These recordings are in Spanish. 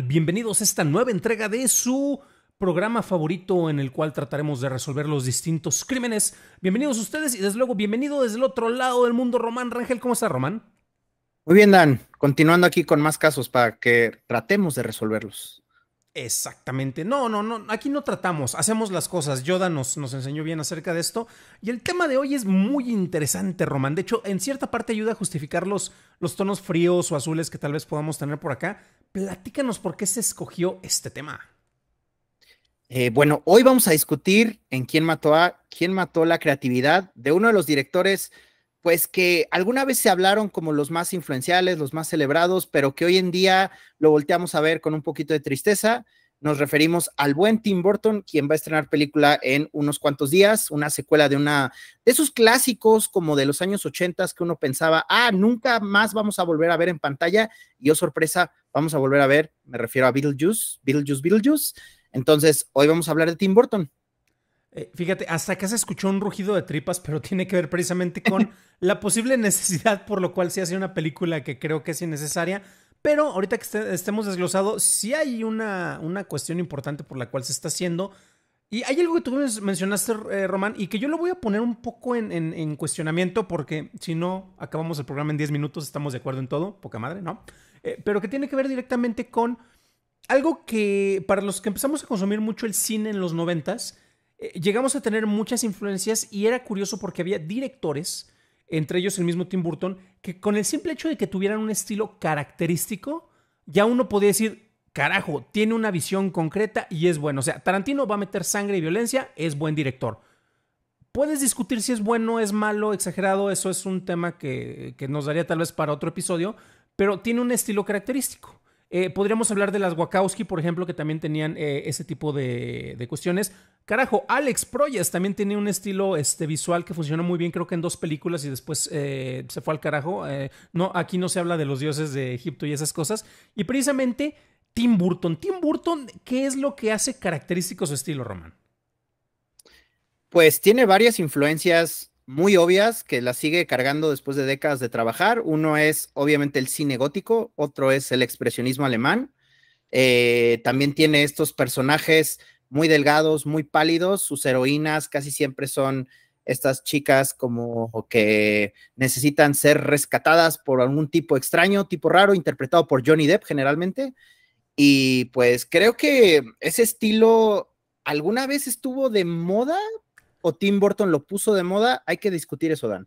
Bienvenidos a esta nueva entrega de su programa favorito en el cual trataremos de resolver los distintos crímenes. Bienvenidos ustedes y desde luego bienvenido desde el otro lado del mundo, Román Rangel. ¿Cómo está, Román? Muy bien, Dan. Continuando aquí con más casos para que tratemos de resolverlos. Exactamente. No, no, no. Aquí no tratamos. Hacemos las cosas. Yoda nos, nos, enseñó bien acerca de esto. Y el tema de hoy es muy interesante, Román. De hecho, en cierta parte ayuda a justificar los, los tonos fríos o azules que tal vez podamos tener por acá. Platícanos por qué se escogió este tema. Eh, bueno, hoy vamos a discutir en quién mató a quién mató la creatividad de uno de los directores pues que alguna vez se hablaron como los más influenciales, los más celebrados, pero que hoy en día lo volteamos a ver con un poquito de tristeza. Nos referimos al buen Tim Burton, quien va a estrenar película en unos cuantos días, una secuela de una de esos clásicos como de los años 80 que uno pensaba, ah, nunca más vamos a volver a ver en pantalla. Y oh sorpresa, vamos a volver a ver, me refiero a Beetlejuice, Beetlejuice, Beetlejuice. Entonces, hoy vamos a hablar de Tim Burton. Eh, fíjate, hasta acá se escuchó un rugido de tripas, pero tiene que ver precisamente con la posible necesidad, por lo cual se hace una película que creo que es innecesaria. Pero ahorita que estemos desglosados sí hay una, una cuestión importante por la cual se está haciendo. Y hay algo que tú mencionaste, eh, Román, y que yo lo voy a poner un poco en, cuestionamiento, porque si no, acabamos el programa en 10 minutos, estamos de acuerdo en todo, poca madre, ¿no? Eh, pero que tiene que ver directamente con algo que para los que empezamos a consumir mucho el cine en los noventas, eh, llegamos a tener muchas influencias y era curioso porque había directores, entre ellos el mismo Tim Burton, que con el simple hecho de que tuvieran un estilo característico, ya uno podía decir, carajo, tiene una visión concreta y es bueno. O sea, Tarantino va a meter sangre y violencia, es buen director. Puedes discutir si es bueno, es malo, exagerado, eso es un tema que, nos daría tal vez para otro episodio, pero tiene un estilo característico. Eh, podríamos hablar de las Wachowski, por ejemplo, que también tenían eh, ese tipo de, de, cuestiones. Carajo, Alex Proyas también tiene un estilo este, visual que funcionó muy bien, creo que en dos películas y después eh, se fue al carajo. Eh, no, aquí no se habla de los dioses de Egipto y esas cosas. Y precisamente Tim Burton. Tim Burton, ¿qué es lo que hace característico su estilo, Román? Pues tiene varias influencias muy obvias que las sigue cargando después de décadas de trabajar. Uno es obviamente el cine gótico, otro es el expresionismo alemán. Eh, también tiene estos personajes muy delgados, muy pálidos, sus heroínas casi siempre son estas chicas como que necesitan ser rescatadas por algún tipo extraño, tipo raro, interpretado por Johnny Depp generalmente. Y pues creo que ese estilo alguna vez estuvo de moda o Tim Burton lo puso de moda. Hay que discutir eso, Dan.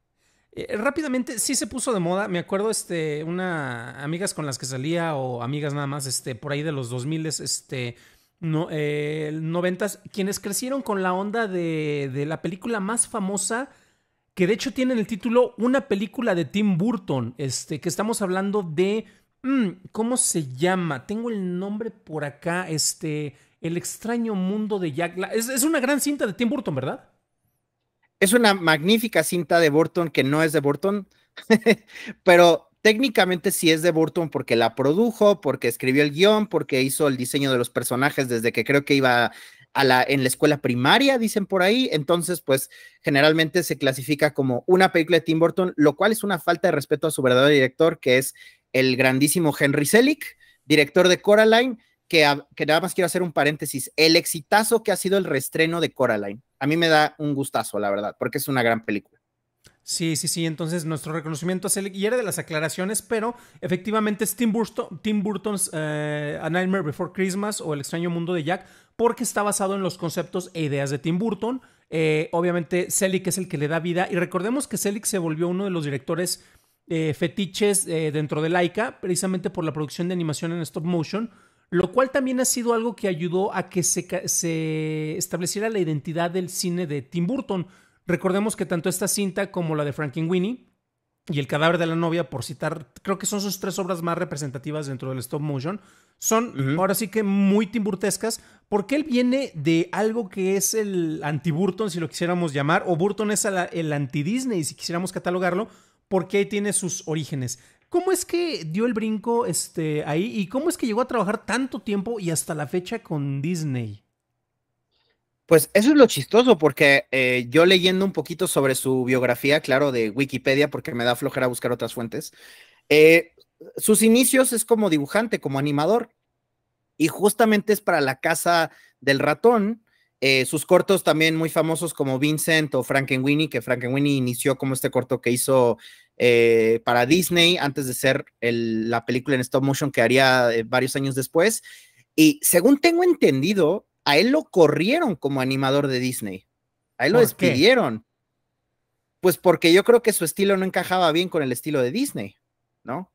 Eh, rápidamente, sí se puso de moda. Me acuerdo, este, una amigas con las que salía o amigas nada más, este, por ahí de los 2000, este, no, eh, quienes crecieron con la onda de, la película más famosa, que de hecho tiene el título una película de Tim Burton, este, que estamos hablando de, mm, ¿cómo se llama? Tengo el nombre por acá, este, El extraño mundo de Jack. es, es una gran cinta de Tim Burton, ¿verdad? Es una magnífica cinta de Burton que no es de Burton, pero técnicamente sí es de Burton porque la produjo, porque escribió el guión, porque hizo el diseño de los personajes desde que creo que iba a la, en la escuela primaria, dicen por ahí. Entonces, pues generalmente se clasifica como una película de Tim Burton, lo cual es una falta de respeto a su verdadero director, que es el grandísimo Henry Selick, director de Coraline. Que, que nada más quiero hacer un paréntesis, el exitazo que ha sido el restreno de Coraline. A mí me da un gustazo, la verdad, porque es una gran película. Sí, sí, sí. Entonces, nuestro reconocimiento a le Y era de las aclaraciones, pero efectivamente es Tim, Tim Burton's eh, A Nightmare Before Christmas o El extraño mundo de Jack, porque está basado en los conceptos e ideas de Tim Burton. Eh, obviamente, Selig es el que le da vida. Y recordemos que Selig se volvió uno de los directores eh, fetiches dentro de Laika, precisamente por la producción de animación en stop motion, lo cual también ha sido algo que ayudó a que se, se estableciera la identidad del cine de Tim Burton Recordemos que tanto esta cinta como la de Winnie y El cadáver de la novia, por citar, creo que son sus tres obras más representativas dentro del stop motion, son ahora sí que muy timburtescas, porque él viene de algo que es el anti-Burton, si lo quisiéramos llamar, o Burton es el anti-Disney, si quisiéramos catalogarlo, porque ahí tiene sus orígenes. ¿Cómo es que dio el brinco este, ahí y cómo es que llegó a trabajar tanto tiempo y hasta la fecha con Disney? Pues eso es lo chistoso, porque eh, yo leyendo un poquito sobre su biografía, claro, de Wikipedia, porque me da flojera buscar otras fuentes, eh, sus inicios es como dibujante, como animador, y justamente es para la casa del ratón. Eh, sus cortos también muy famosos como Vincent o Frankenweenie, que Frankenweenie inició como este corto que hizo para Disney antes de ser la película en stop motion que haría varios años después. Y según tengo entendido, a él lo corrieron como animador de Disney. A él lo despidieron. Pues porque yo creo que su estilo no encajaba bien con el estilo de Disney, ¿no?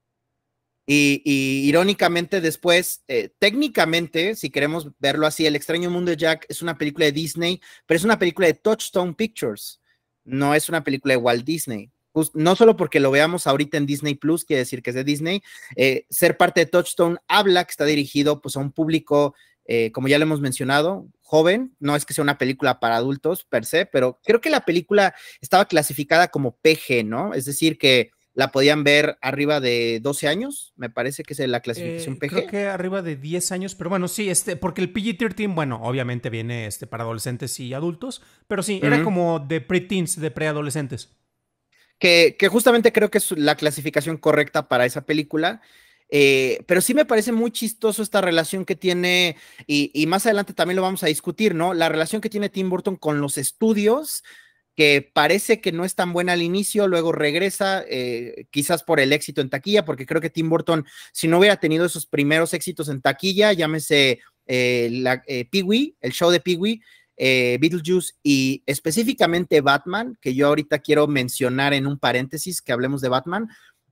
Y, irónicamente después, eh, técnicamente, si queremos verlo así, El extraño mundo de Jack es una película de Disney, pero es una película de Touchstone Pictures, no es una película de Walt Disney. no solo porque lo veamos ahorita en Disney Plus, quiere decir que es de Disney, eh, ser parte de Touchstone habla que está dirigido pues, a un público eh, como ya lo hemos mencionado, joven, no es que sea una película para adultos per se, pero creo que la película estaba clasificada como PG, ¿no? Es decir, que la podían ver arriba de 12 años, me parece que es la clasificación eh, PG. Creo que arriba de 10 años, pero bueno, sí, este, porque el PG-13, bueno, obviamente viene este, para adolescentes y adultos, pero sí, era como de pre-teens, de preadolescentes. Que, que justamente creo que es la clasificación correcta para esa película. Eh, pero sí me parece muy chistoso esta relación que tiene, y, más adelante también lo vamos a discutir, ¿no? La relación que tiene Tim Burton con los estudios, que parece que no es tan buena al inicio, luego regresa, eh, quizás por el éxito en taquilla, porque creo que Tim Burton, si no hubiera tenido esos primeros éxitos en taquilla, llámese eh, pee el show de Pee-wee, Beetlejuice y específicamente Batman, que yo ahorita quiero mencionar en un paréntesis que hablemos de Batman,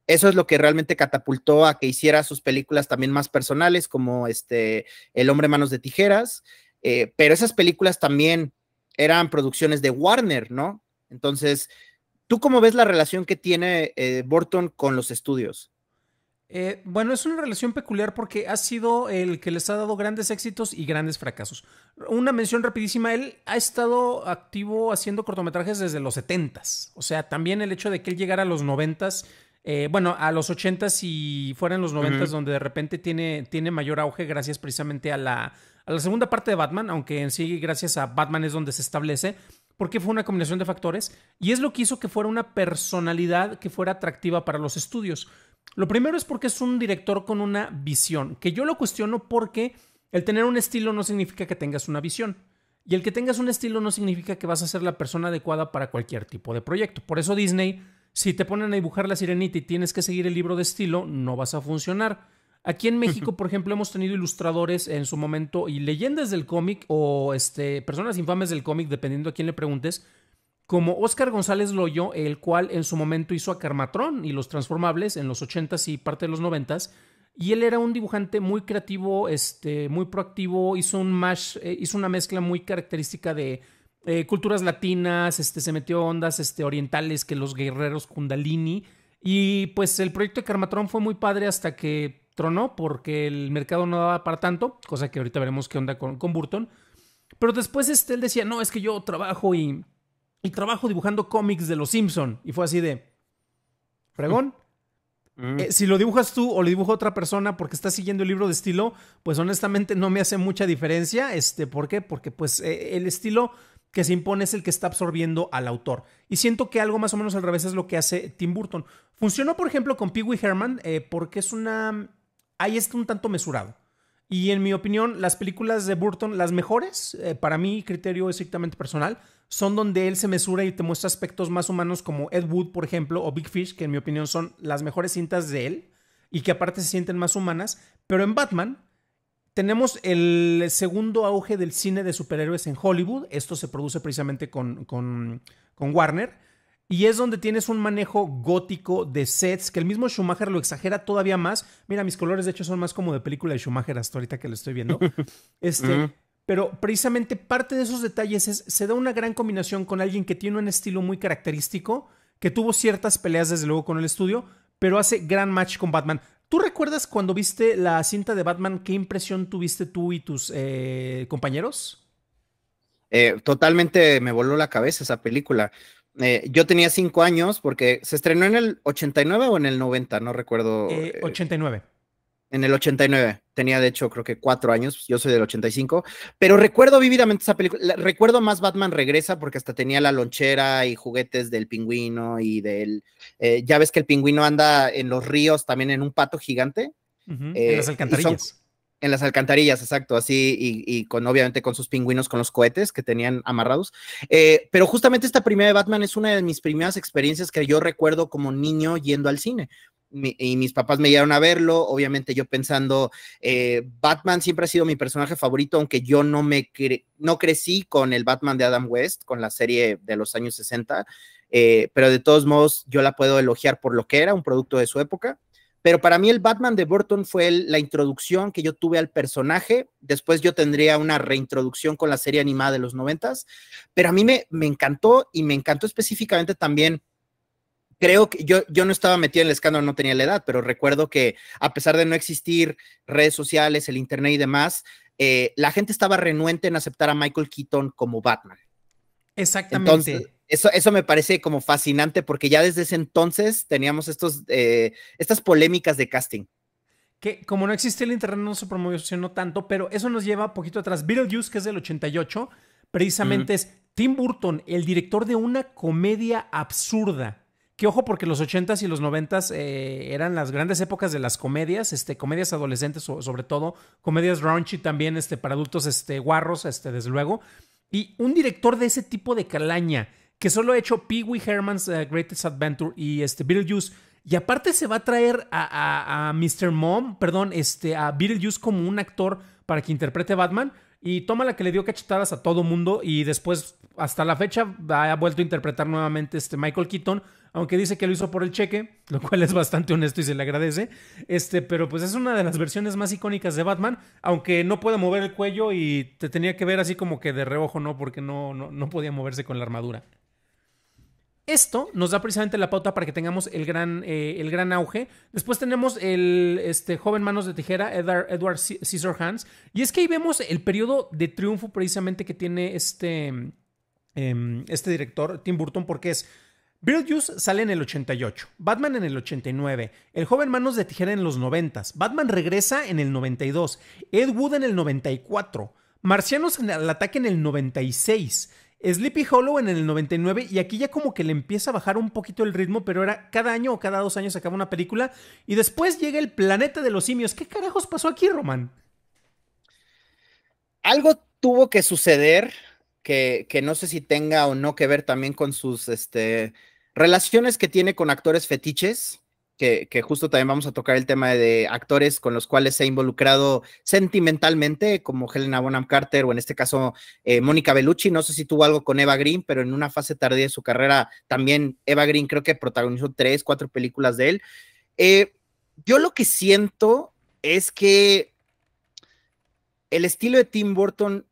eso es lo que realmente catapultó a que hiciera sus películas también más personales, como este El hombre manos de tijeras, eh, pero esas películas también eran producciones de Warner, ¿no? Entonces, ¿tú cómo ves la relación que tiene eh, Burton con los estudios? Eh, bueno, es una relación peculiar porque ha sido el que les ha dado grandes éxitos y grandes fracasos. Una mención rapidísima, él ha estado activo haciendo cortometrajes desde los 70s. O sea, también el hecho de que él llegara a los 90s eh, bueno, a los 80s y fuera en los 90 donde de repente tiene, tiene mayor auge gracias precisamente a la, a la segunda parte de Batman, aunque en sí gracias a Batman es donde se establece, porque fue una combinación de factores y es lo que hizo que fuera una personalidad que fuera atractiva para los estudios. Lo primero es porque es un director con una visión, que yo lo cuestiono porque el tener un estilo no significa que tengas una visión. Y el que tengas un estilo no significa que vas a ser la persona adecuada para cualquier tipo de proyecto. Por eso Disney si te ponen a dibujar la sirenita y tienes que seguir el libro de estilo, no vas a funcionar. Aquí en México, por ejemplo, hemos tenido ilustradores en su momento y leyendas del cómic o este, personas infames del cómic, dependiendo a quién le preguntes, como Oscar González Loyo, el cual en su momento hizo a Carmatrón y los Transformables en los 80s y parte de los 90s. Y él era un dibujante muy creativo, este, muy proactivo, hizo eh, una mezcla muy característica de eh, culturas latinas, este, se metió ondas este, orientales que los guerreros kundalini. Y pues el proyecto de Karmatron fue muy padre hasta que tronó porque el mercado no daba para tanto, cosa que ahorita veremos qué onda con, Burton. Pero después este, él decía, no, es que yo trabajo y, y trabajo dibujando cómics de los Simpson. Y fue así de, fregón. Mm. Eh, si lo dibujas tú o lo dibuja otra persona porque está siguiendo el libro de estilo, pues honestamente no me hace mucha diferencia. Este, ¿Por qué? Porque pues eh, el estilo que se impone es el que está absorbiendo al autor. Y siento que algo más o menos al revés es lo que hace Tim Burton. Funcionó, por ejemplo, con Pee Wee Herman eh, porque es una... Ahí está un tanto mesurado. Y en mi opinión, las películas de Burton, las mejores, eh, para mí, criterio estrictamente personal, son donde él se mesura y te muestra aspectos más humanos como Ed Wood, por ejemplo, o Big Fish, que en mi opinión son las mejores cintas de él y que aparte se sienten más humanas. Pero en Batman, tenemos el segundo auge del cine de superhéroes en Hollywood. Esto se produce precisamente con, con, Warner. Y es donde tienes un manejo gótico de sets que el mismo Schumacher lo exagera todavía más. Mira, mis colores de hecho son más como de película de Schumacher hasta ahorita que lo estoy viendo. Este, Pero precisamente parte de esos detalles es, se da una gran combinación con alguien que tiene un estilo muy característico, que tuvo ciertas peleas desde luego con el estudio, pero hace gran match con Batman. ¿Tú recuerdas cuando viste la cinta de Batman, qué impresión tuviste tú y tus eh, compañeros? Eh, totalmente me voló la cabeza esa película. Eh, yo tenía cinco años porque se estrenó en el 89 o en el 90, no recuerdo. 89. En el 89 tenía de hecho creo que cuatro años, yo soy del 85, pero recuerdo vívidamente esa película, recuerdo más Batman Regresa porque hasta tenía la lonchera y juguetes del pingüino y del, eh, ya ves que el pingüino anda en los ríos también en un pato gigante. en eh, las alcantarillas. en las alcantarillas, exacto, así, y, y, con obviamente con sus pingüinos, con los cohetes que tenían amarrados. Eh, pero justamente esta primera de Batman es una de mis primeras experiencias que yo recuerdo como niño yendo al cine, y mis papás me llevaron a verlo, obviamente yo pensando, eh, Batman siempre ha sido mi personaje favorito, aunque yo no me no crecí con el Batman de Adam West, con la serie de los años 60, eh, pero de todos modos yo la puedo elogiar por lo que era, un producto de su época. Pero para mí el Batman de Burton fue la introducción que yo tuve al personaje. Después yo tendría una reintroducción con la serie animada de los noventas. Pero a mí me, me encantó y me encantó específicamente también creo que yo, yo no estaba metido en el escándalo, no tenía la edad, pero recuerdo que a pesar de no existir redes sociales, el Internet y demás, eh, la gente estaba renuente en aceptar a Michael Keaton como Batman. Exactamente. Entonces, eso, eso me parece como fascinante porque ya desde ese entonces teníamos estos, eh, estas polémicas de casting. Que como no existía el internet no se promocionó tanto, pero eso nos lleva poquito atrás. Beetlejuice, que es del 88, precisamente es Tim Burton, el director de una comedia absurda. Que ojo, porque los 80s y los 90s eh, eran las grandes épocas de las comedias, este, comedias adolescentes sobre todo, comedias raunchy también este, para adultos este, guarros, este, desde luego. Y un director de ese tipo de calaña, que solo ha hecho Pee Wee Herman's eh, Greatest Adventure y este, Beetlejuice, y aparte se va a traer a, a, Mr. Mom, perdón, este, a Beetlejuice como un actor para que interprete Batman y toma la que le dio cachetadas a todo mundo y después, hasta la fecha, ha vuelto a interpretar nuevamente este Michael Keaton, aunque dice que lo hizo por el cheque, lo cual es bastante honesto y se le agradece. Este, pero pues es una de las versiones más icónicas de Batman, aunque no puede mover el cuello y te tenía que ver así como que de reojo, ¿no? Porque no, no, no podía moverse con la armadura. Esto nos da precisamente la pauta para que tengamos el gran, eh, el gran auge. Después tenemos el este, joven manos de tijera, Edward, Edward Hands. Y es que ahí vemos el periodo de triunfo precisamente que tiene este, em, este director, Tim Burton, porque es... Beetlejuice sale en el 88, Batman en el 89, El joven Manos de Tijera en los 90, Batman regresa en el 92, Ed Wood en el 94, Marcianos en el ataque en el 96, Sleepy Hollow en el 99 y aquí ya como que le empieza a bajar un poquito el ritmo, pero era cada año o cada dos años acaba una película y después llega el planeta de los simios. ¿Qué carajos pasó aquí, Román? Algo tuvo que suceder que, no sé si tenga o no que ver también con sus este, relaciones que tiene con actores fetiches que, justo también vamos a tocar el tema de actores con los cuales se ha involucrado sentimentalmente, como Helena Bonham Carter o en este caso eh, Mónica Bellucci. No sé si tuvo algo con Eva Green, pero en una fase tardía de su carrera también Eva Green creo que protagonizó tres, cuatro películas de él. Eh, yo lo que siento es que el estilo de Tim Burton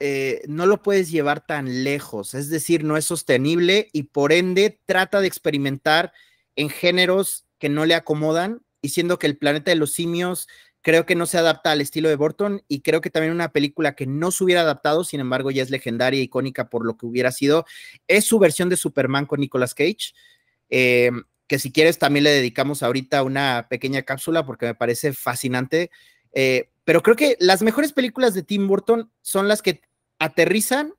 eh, no lo puedes llevar tan lejos, es decir, no es sostenible y por ende trata de experimentar en géneros que no le acomodan y siendo que el planeta de los simios creo que no se adapta al estilo de Burton y creo que también una película que no se hubiera adaptado, sin embargo ya es legendaria, icónica por lo que hubiera sido, es su versión de Superman con Nicolas Cage, eh, que si quieres también le dedicamos ahorita una pequeña cápsula porque me parece fascinante, eh, pero creo que las mejores películas de Tim Burton son las que aterrizan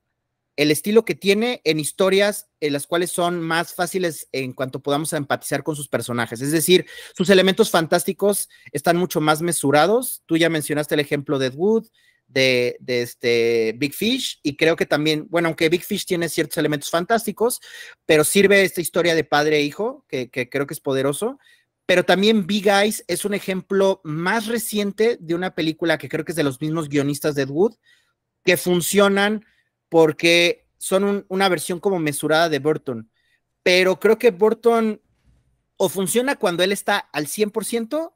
el estilo que tiene en historias en eh, las cuales son más fáciles en cuanto podamos empatizar con sus personajes. Es decir, sus elementos fantásticos están mucho más mesurados. Tú ya mencionaste el ejemplo de Wood, de, este Big Fish, y creo que también, bueno, aunque Big Fish tiene ciertos elementos fantásticos, pero sirve esta historia de padre e hijo, que, que creo que es poderoso. Pero también Big Eyes es un ejemplo más reciente de una película que creo que es de los mismos guionistas de Ed Wood, que funcionan porque son una versión como mesurada de Burton. Pero creo que Burton o funciona cuando él está al 100%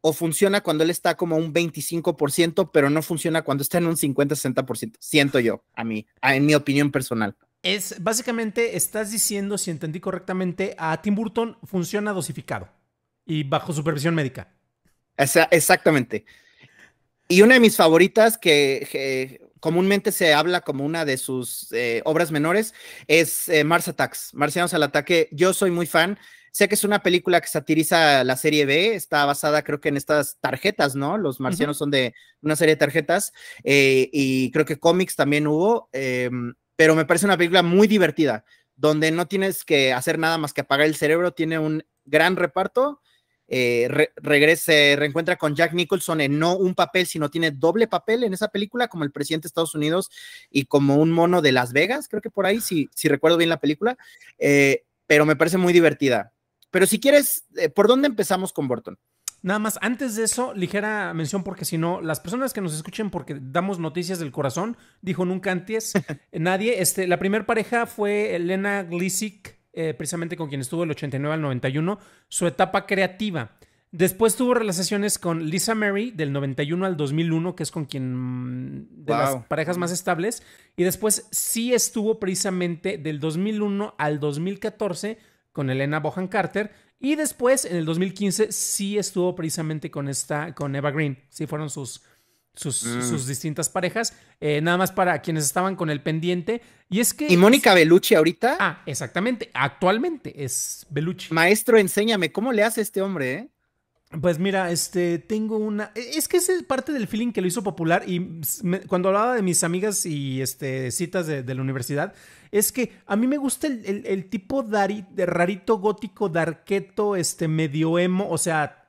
o funciona cuando él está como un 25%, pero no funciona cuando está en un 50-60%, siento yo, a mí, en mi opinión personal. Es básicamente, estás diciendo, si entendí correctamente, a Tim Burton funciona dosificado y bajo supervisión médica. exactamente. Y una de mis favoritas que comúnmente se habla como una de sus eh, obras menores, es eh, Mars Attacks, Marcianos al Ataque. Yo soy muy fan. Sé que es una película que satiriza la serie B, está basada creo que en estas tarjetas, ¿no? Los marcianos son de una serie de tarjetas eh, y creo que cómics también hubo, em, pero me parece una película muy divertida, donde no tienes que hacer nada más que apagar el cerebro, tiene un gran reparto eh, regrese, reencuentra con Jack Nicholson en no un papel, sino tiene doble papel en esa película, como el presidente de Estados Unidos y como un mono de Las Vegas, creo que por ahí, si, recuerdo bien la película, eh, pero me parece muy divertida. Pero si quieres, eh, ¿por dónde empezamos con Burton? Nada más, antes de eso, ligera mención, porque si no, las personas que nos escuchen, porque damos noticias del corazón, dijo nunca antes nadie. Este, la primera pareja fue Elena Glisik. Eh, precisamente con quien estuvo del 89 al 91, su etapa creativa. Después tuvo relaciones con Lisa Mary del 91 al 2001, que es con quien mm, de las parejas más estables. Y después sí estuvo precisamente del 2001 al 2014 con Elena Bohan Carter. Y después en el 2015 sí estuvo precisamente con esta, con Eva Green. Sí fueron sus Mm. sus, distintas parejas, eh, nada más para quienes estaban con el pendiente. Y es que... ¿Y Mónica Belucci ahorita? Ah, exactamente, actualmente es Bellucci. Maestro, enséñame, ¿cómo le hace este hombre? Eh? Pues mira, este, tengo una. E, es que esa es parte del feeling que lo hizo popular. Y cuando hablaba de mis amigas y este, citas de, la universidad, es que a mí me gusta el, tipo de rarito gótico, darqueto, este, medio emo, o sea,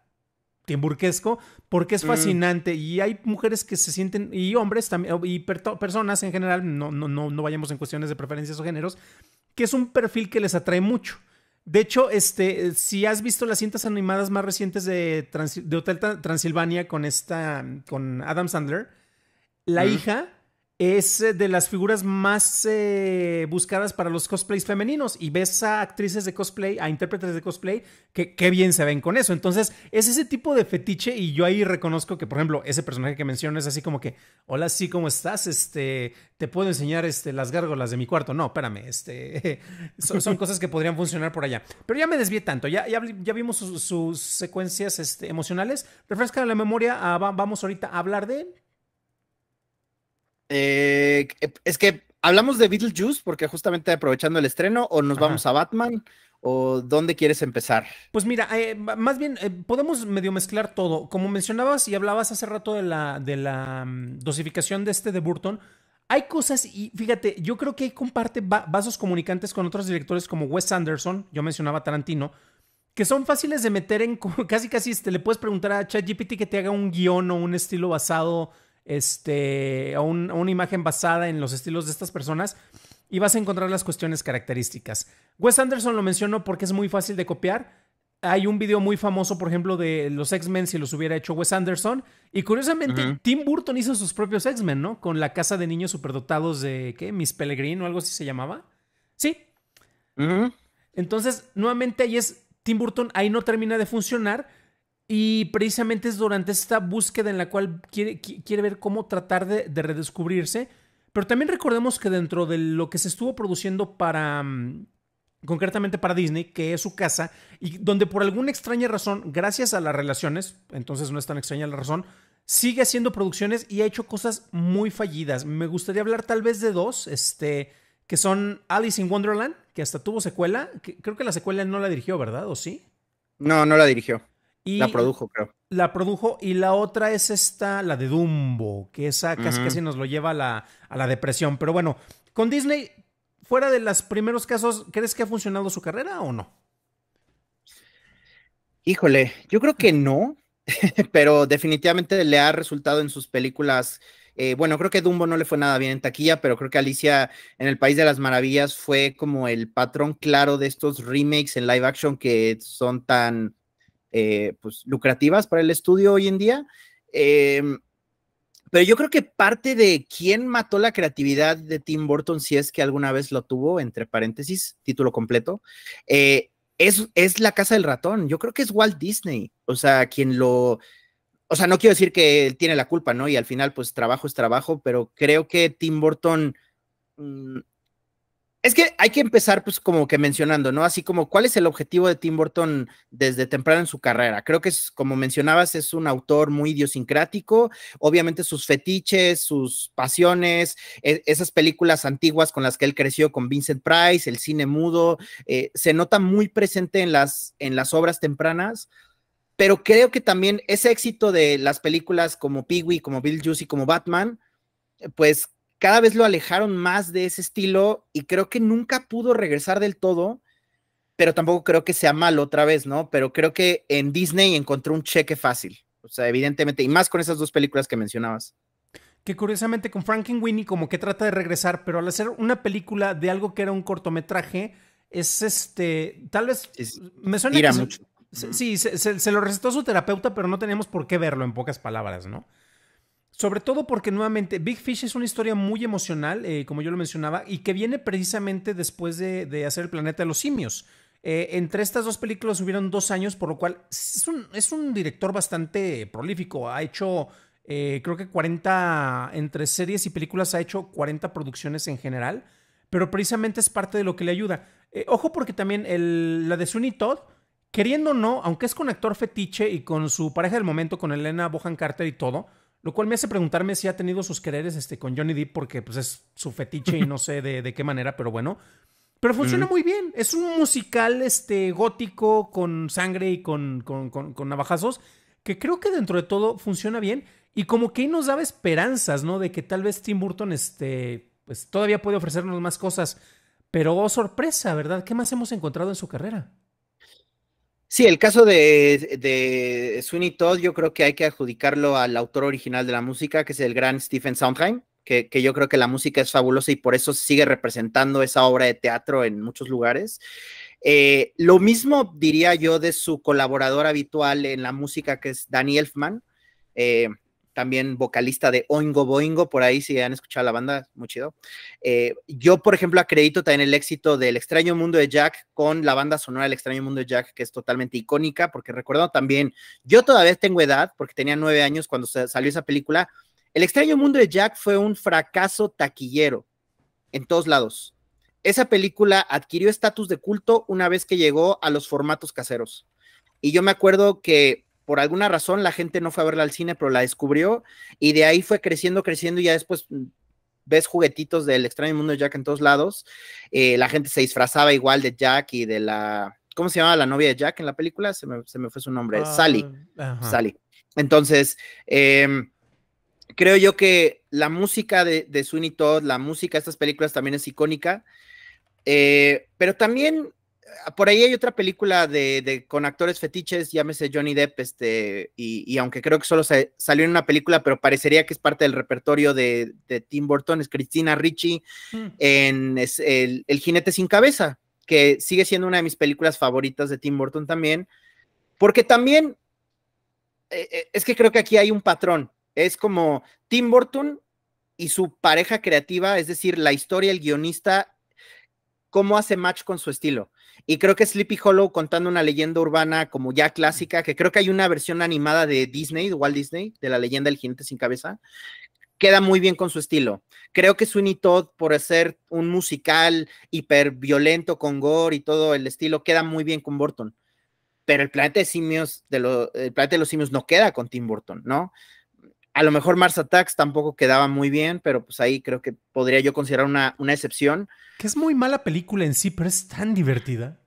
porque es mm. fascinante y hay mujeres que se sienten, y hombres también, y personas en general, no, no, no, no vayamos en cuestiones de preferencias o géneros, que es un perfil que les atrae mucho. De hecho, este, si has visto las cintas animadas más recientes de, de Hotel Transilvania con esta, con Adam Sandler, la mm. hija es eh, de las figuras más eh, buscadas para los cosplays femeninos y ves a actrices de cosplay, a intérpretes de cosplay, que qué bien se ven con eso. Entonces, es ese tipo de fetiche y yo ahí reconozco que, por ejemplo, ese personaje que mencionas es así como que, hola, sí, ¿cómo estás? Este, te puedo enseñar este, las gárgolas de mi cuarto. No, espérame, este, son, cosas que podrían funcionar por allá. Pero ya me desvié tanto, ya, ya, vimos sus, secuencias este, emocionales. Refresca la memoria, ah, vamos ahorita a hablar de eh, eh, es que hablamos de Beetlejuice porque justamente aprovechando el estreno, o nos vamos a Batman, o dónde quieres empezar? Pues mira, eh, más bien podemos medio mezclar todo. Como mencionabas y hablabas hace rato de la, de la mm, dosificación de este de Burton, hay cosas y fíjate, yo creo que comparte vasos comunicantes con otros directores como Wes Anderson, yo mencionaba Tarantino, que son fáciles de meter en casi casi te este, le puedes preguntar a ChatGPT que te haga un guión o un estilo basado este, a, una imagen basada en los estilos de estas personas y vas a encontrar las cuestiones características. Wes Anderson lo mencionó porque es muy fácil de copiar. Hay un video muy famoso, por ejemplo, de los X-Men si los hubiera hecho Wes Anderson. Y curiosamente, Tim Burton hizo sus propios X-Men, ¿no? Con la casa de niños superdotados de, ¿qué? Miss Pellegrin o algo así se llamaba. Sí. Entonces, nuevamente ahí es, Tim Burton ahí no termina de funcionar, y precisamente es durante esta búsqueda en la cual quiere, quiere ver cómo tratar de, redescubrirse. Pero también recordemos que dentro de lo que se estuvo produciendo para, mm, concretamente para Disney, que es su casa, y donde por alguna extraña razón, gracias a las relaciones, entonces no es tan extraña la razón, sigue haciendo producciones y ha hecho cosas muy fallidas. Me gustaría hablar tal vez de dos, este, que son Alice in Wonderland, que hasta tuvo secuela, creo que la secuela no la dirigió, ¿verdad? ¿O sí? No, no la dirigió la produjo, creo. La produjo y la otra es esta, la de Dumbo, que esa casi casi nos lo lleva a la, a la depresión. Pero bueno, con Disney, fuera de los primeros casos, ¿crees que ha funcionado su carrera o no? Híjole, yo creo que no, pero definitivamente le ha resultado en sus películas. Eh, bueno, creo que Dumbo no le fue nada bien en taquilla, pero creo que Alicia en el País de las Maravillas fue como el patrón claro de estos remakes en live action que son tan, eh, pues, lucrativas para el estudio hoy en día. Em, pero yo creo que parte de quién mató la creatividad de Tim Burton, si es que alguna vez lo tuvo, entre paréntesis, título completo, eh, es, es La Casa del Ratón. Yo creo que es Walt Disney, o sea, quien lo... O sea, no quiero decir que él tiene la culpa, ¿no? Y al final, pues trabajo es trabajo, pero creo que Tim Burton mm, es que hay que empezar, pues, como que mencionando, ¿no? Así como, ¿cuál es el objetivo de Tim Burton desde temprano en su carrera? Creo que, como mencionabas, es un autor muy idiosincrático. Obviamente, sus fetiches, sus pasiones, e, esas películas antiguas con las que él creció, con Vincent Price, el cine mudo, eh, se nota muy presente en las, en las obras tempranas pero creo que también ese éxito de las películas como Pee-Wee, como Bill Juicy, como Batman, pues cada vez lo alejaron más de ese estilo y creo que nunca pudo regresar del todo, pero tampoco creo que sea malo otra vez, ¿no? Pero creo que en Disney encontró un cheque fácil, o sea, evidentemente, y más con esas dos películas que mencionabas. Que curiosamente con Winnie como que trata de regresar, pero al hacer una película de algo que era un cortometraje, es este, tal vez me suena... mucho. sí, se, se lo recetó su terapeuta, pero no teníamos por qué verlo en pocas palabras, ¿no? Sobre todo porque nuevamente Big Fish es una historia muy emocional, eh, como yo lo mencionaba, y que viene precisamente después de, hacer El Planeta de los Simios. Eh, entre estas dos películas hubieron dos años, por lo cual es un, director bastante prolífico. Ha hecho, eh, creo que 40, entre series y películas, ha hecho 40 producciones en general, pero precisamente es parte de lo que le ayuda. ojo porque también la de Sunny Todd, queriendo o no, aunque es con actor fetiche y con su pareja del momento, con Elena Bohan Carter y todo, lo cual me hace preguntarme si ha tenido sus quereres este, con Johnny Depp, porque pues, es su fetiche y no sé de, qué manera, pero bueno. Pero funciona muy bien. Es un musical este, gótico con sangre y con, con, navajazos que creo que dentro de todo funciona bien y como que nos daba esperanzas, ¿no? De que tal vez Tim Burton este, pues, todavía puede ofrecernos más cosas. Pero oh, sorpresa, ¿verdad? ¿Qué más hemos encontrado en su carrera? Sí, el caso de, de Sweeney Todd yo creo que hay que adjudicarlo al autor original de la música, que es el gran Stephen Sondheim, que, yo creo que la música es fabulosa y por eso sigue representando esa obra de teatro en muchos lugares. Eh, lo mismo diría yo de su colaborador habitual en la música, que es Danny Elfman. Eh, también vocalista de Oingo Boingo, por ahí si han escuchado la banda, muy chido. Eh, yo, por ejemplo, acredito también el éxito del Extraño Mundo de Jack con la banda sonora del Extraño Mundo de Jack, que es totalmente icónica, porque recuerdo también, yo todavía tengo edad, porque tenía nueve años cuando salió esa película. El Extraño Mundo de Jack fue un fracaso taquillero en todos lados. Esa película adquirió estatus de culto una vez que llegó a los formatos caseros. Y yo me acuerdo que por alguna razón la gente no fue a verla al cine, pero la descubrió y de ahí fue creciendo, creciendo y ya después mm, ves juguetitos del extraño mundo de Jack en todos lados. Eh, la gente se disfrazaba igual de Jack y de la, ¿cómo se llamaba la novia de Jack en la película? Se me, fue su nombre, ah, Sally. Sally. Entonces, em, creo yo que la música de, de Todd, la música de estas películas también es icónica, eh, pero también por ahí hay otra película de, con actores fetiches, llámese Johnny Depp, este, y, aunque creo que solo se, salió en una película, pero parecería que es parte del repertorio de, Tim Burton, es Christina Ricci hmm. en el, Jinete sin Cabeza, que sigue siendo una de mis películas favoritas de Tim Burton también, porque también eh, eh, es que creo que aquí hay un patrón, es como Tim Burton y su pareja creativa, es decir, la historia, el guionista, cómo hace match con su estilo y creo que Sleepy Hollow contando una leyenda urbana como ya clásica, que creo que hay una versión animada de Disney, de Walt Disney, de la leyenda del jinete sin cabeza, queda muy bien con su estilo. Creo que Sweeney Todd, por ser un musical hiper violento con gore y todo el estilo, queda muy bien con Burton. Pero el planeta de simios, el planeta de los simios no queda con Tim Burton, ¿no? A lo mejor Mars Attacks tampoco quedaba muy bien, pero pues ahí creo que podría yo considerar una, una excepción. Que es muy mala película en sí, pero es tan divertida.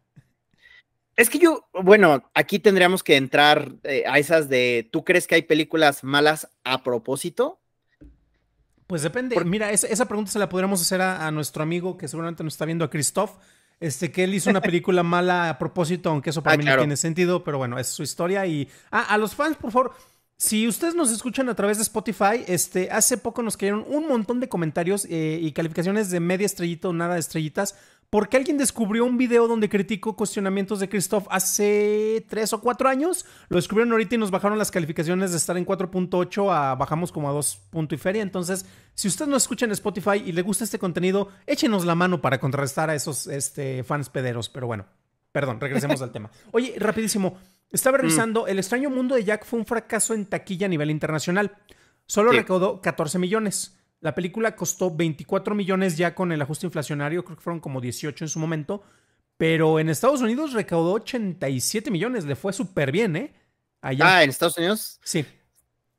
Es que yo, bueno, aquí tendríamos que entrar eh, a esas de, ¿tú crees que hay películas malas a propósito? Pues depende. Mira, esa, pregunta se la podríamos hacer a, nuestro amigo que seguramente nos está viendo, a Christoph, este, que él hizo una película mala a propósito, aunque eso ah, para mí no tiene sentido, pero bueno, es su historia. Y ah, a los fans, por favor, si ustedes nos escuchan a través de Spotify, este, hace poco nos cayeron un montón de comentarios eh, y calificaciones de media estrellita o nada de estrellitas, porque alguien descubrió un video donde criticó cuestionamientos de Christoph hace tres o cuatro años. Lo descubrieron ahorita y nos bajaron las calificaciones de estar en 4.8 a bajamos como a dos y feria. Entonces, si ustedes nos escuchan en Spotify y le gusta este contenido, échenos la mano para contrarrestar a esos este, fans pederos. Pero bueno, perdón, regresemos al tema. Oye, rapidísimo. Estaba mm. revisando, El extraño mundo de Jack fue un fracaso en taquilla a nivel internacional. Solo recaudó 14 millones. La película costó 24 millones ya con el ajuste inflacionario, creo que fueron como 18 en su momento. Pero en Estados Unidos recaudó 87 millones, le fue súper bien, ¿eh? Allá. Ah, en Estados Unidos. Sí.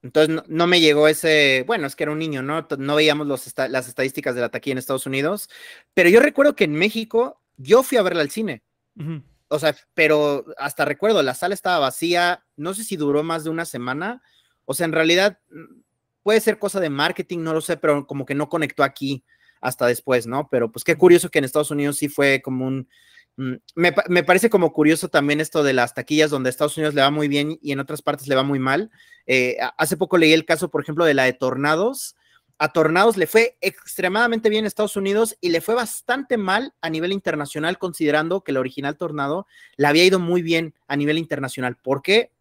Entonces no, me llegó ese, bueno, es que era un niño, ¿no? No veíamos las estadísticas de la taquilla en Estados Unidos, pero yo recuerdo que en México yo fui a verla al cine. Ajá o sea, pero hasta recuerdo, la sala estaba vacía, no sé si duró más de una semana, o sea, en realidad mm, puede ser cosa de marketing, no lo sé, pero como que no conectó aquí hasta después, ¿no? Pero pues qué curioso que en Estados Unidos sí fue como un... Mm, me, parece como curioso también esto de las taquillas donde Estados Unidos le va muy bien y en otras partes le va muy mal. Eh, hace poco leí el caso, por ejemplo, de la de Tornados, a Tornados le fue extremadamente bien en Estados Unidos y le fue bastante mal a nivel internacional, considerando que el original Tornado le había ido muy bien a nivel internacional. ¿Por qué?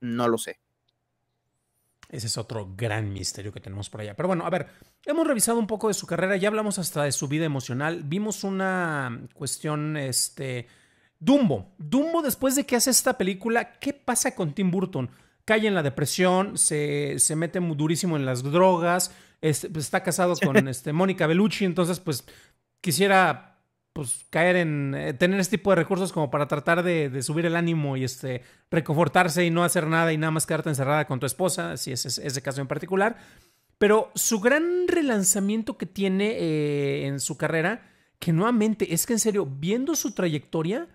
No lo sé. Ese es otro gran misterio que tenemos por allá. Pero bueno, a ver, hemos revisado un poco de su carrera, ya hablamos hasta de su vida emocional, vimos una cuestión, este, Dumbo. Dumbo, después de que hace esta película, ¿qué pasa con Tim Burton? Cae en la depresión, se, mete durísimo en las drogas, este, pues, está casado con este, Mónica Bellucci, entonces pues quisiera pues caer en eh, tener este tipo de recursos como para tratar de, subir el ánimo y este reconfortarse y no hacer nada y nada más quedarte encerrada con tu esposa, si es, ese caso en particular. Pero su gran relanzamiento que tiene eh, en su carrera, que nuevamente es que en serio, viendo su trayectoria,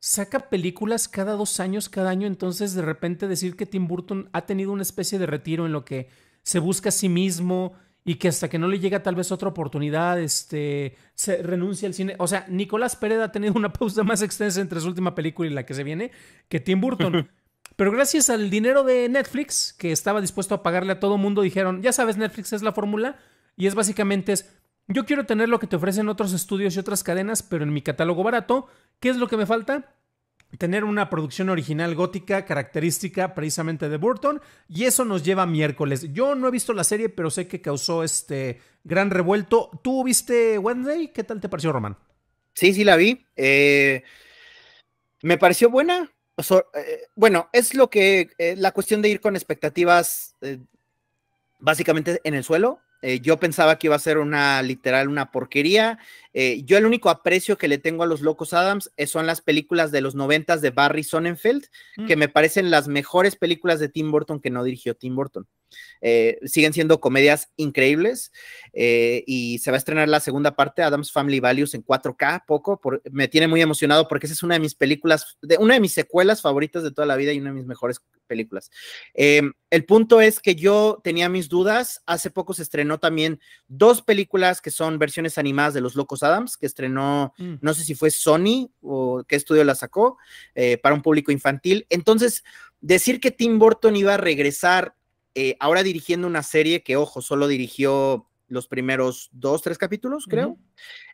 saca películas cada dos años, cada año, entonces de repente decir que Tim Burton ha tenido una especie de retiro en lo que se busca a sí mismo, y que hasta que no le llega tal vez otra oportunidad, este, se renuncia al cine. O sea, Nicolás Pérez ha tenido una pausa más extensa entre su última película y la que se viene que Tim Burton. Pero gracias al dinero de Netflix, que estaba dispuesto a pagarle a todo mundo, dijeron, ya sabes, Netflix es la fórmula y es básicamente es, yo quiero tener lo que te ofrecen otros estudios y otras cadenas, pero en mi catálogo barato, ¿qué es lo que me falta? tener una producción original gótica característica precisamente de Burton y eso nos lleva a miércoles. Yo no he visto la serie, pero sé que causó este gran revuelto. ¿Tú viste Wednesday? ¿Qué tal te pareció, Román? Sí, sí la vi. Eh, me pareció buena. Eh, bueno, es lo que eh, la cuestión de ir con expectativas básicamente en el suelo. yo pensaba que iba a ser una literal una porquería eh, yo el único aprecio que le tengo a los Locos Adams eh, son las películas de los noventas de Barry Sonnenfeld, que mm. me parecen las mejores películas de Tim Burton que no dirigió Tim Burton. Eh, siguen siendo comedias increíbles y se va a estrenar la segunda parte, Adams Family Values, en 4K, poco. Por, me tiene muy emocionado porque esa es una de mis películas, de, una de mis secuelas favoritas de toda la vida y una de mis mejores películas. Em, el punto es que yo tenía mis dudas. Hace poco se estrenó también dos películas que son versiones animadas de Los Locos Adams, que estrenó, mm. no sé si fue Sony o qué estudio la sacó, eh, para un público infantil. Entonces, decir que Tim Burton iba a regresar eh, ahora dirigiendo una serie que, ojo, solo dirigió los primeros dos, tres capítulos, creo.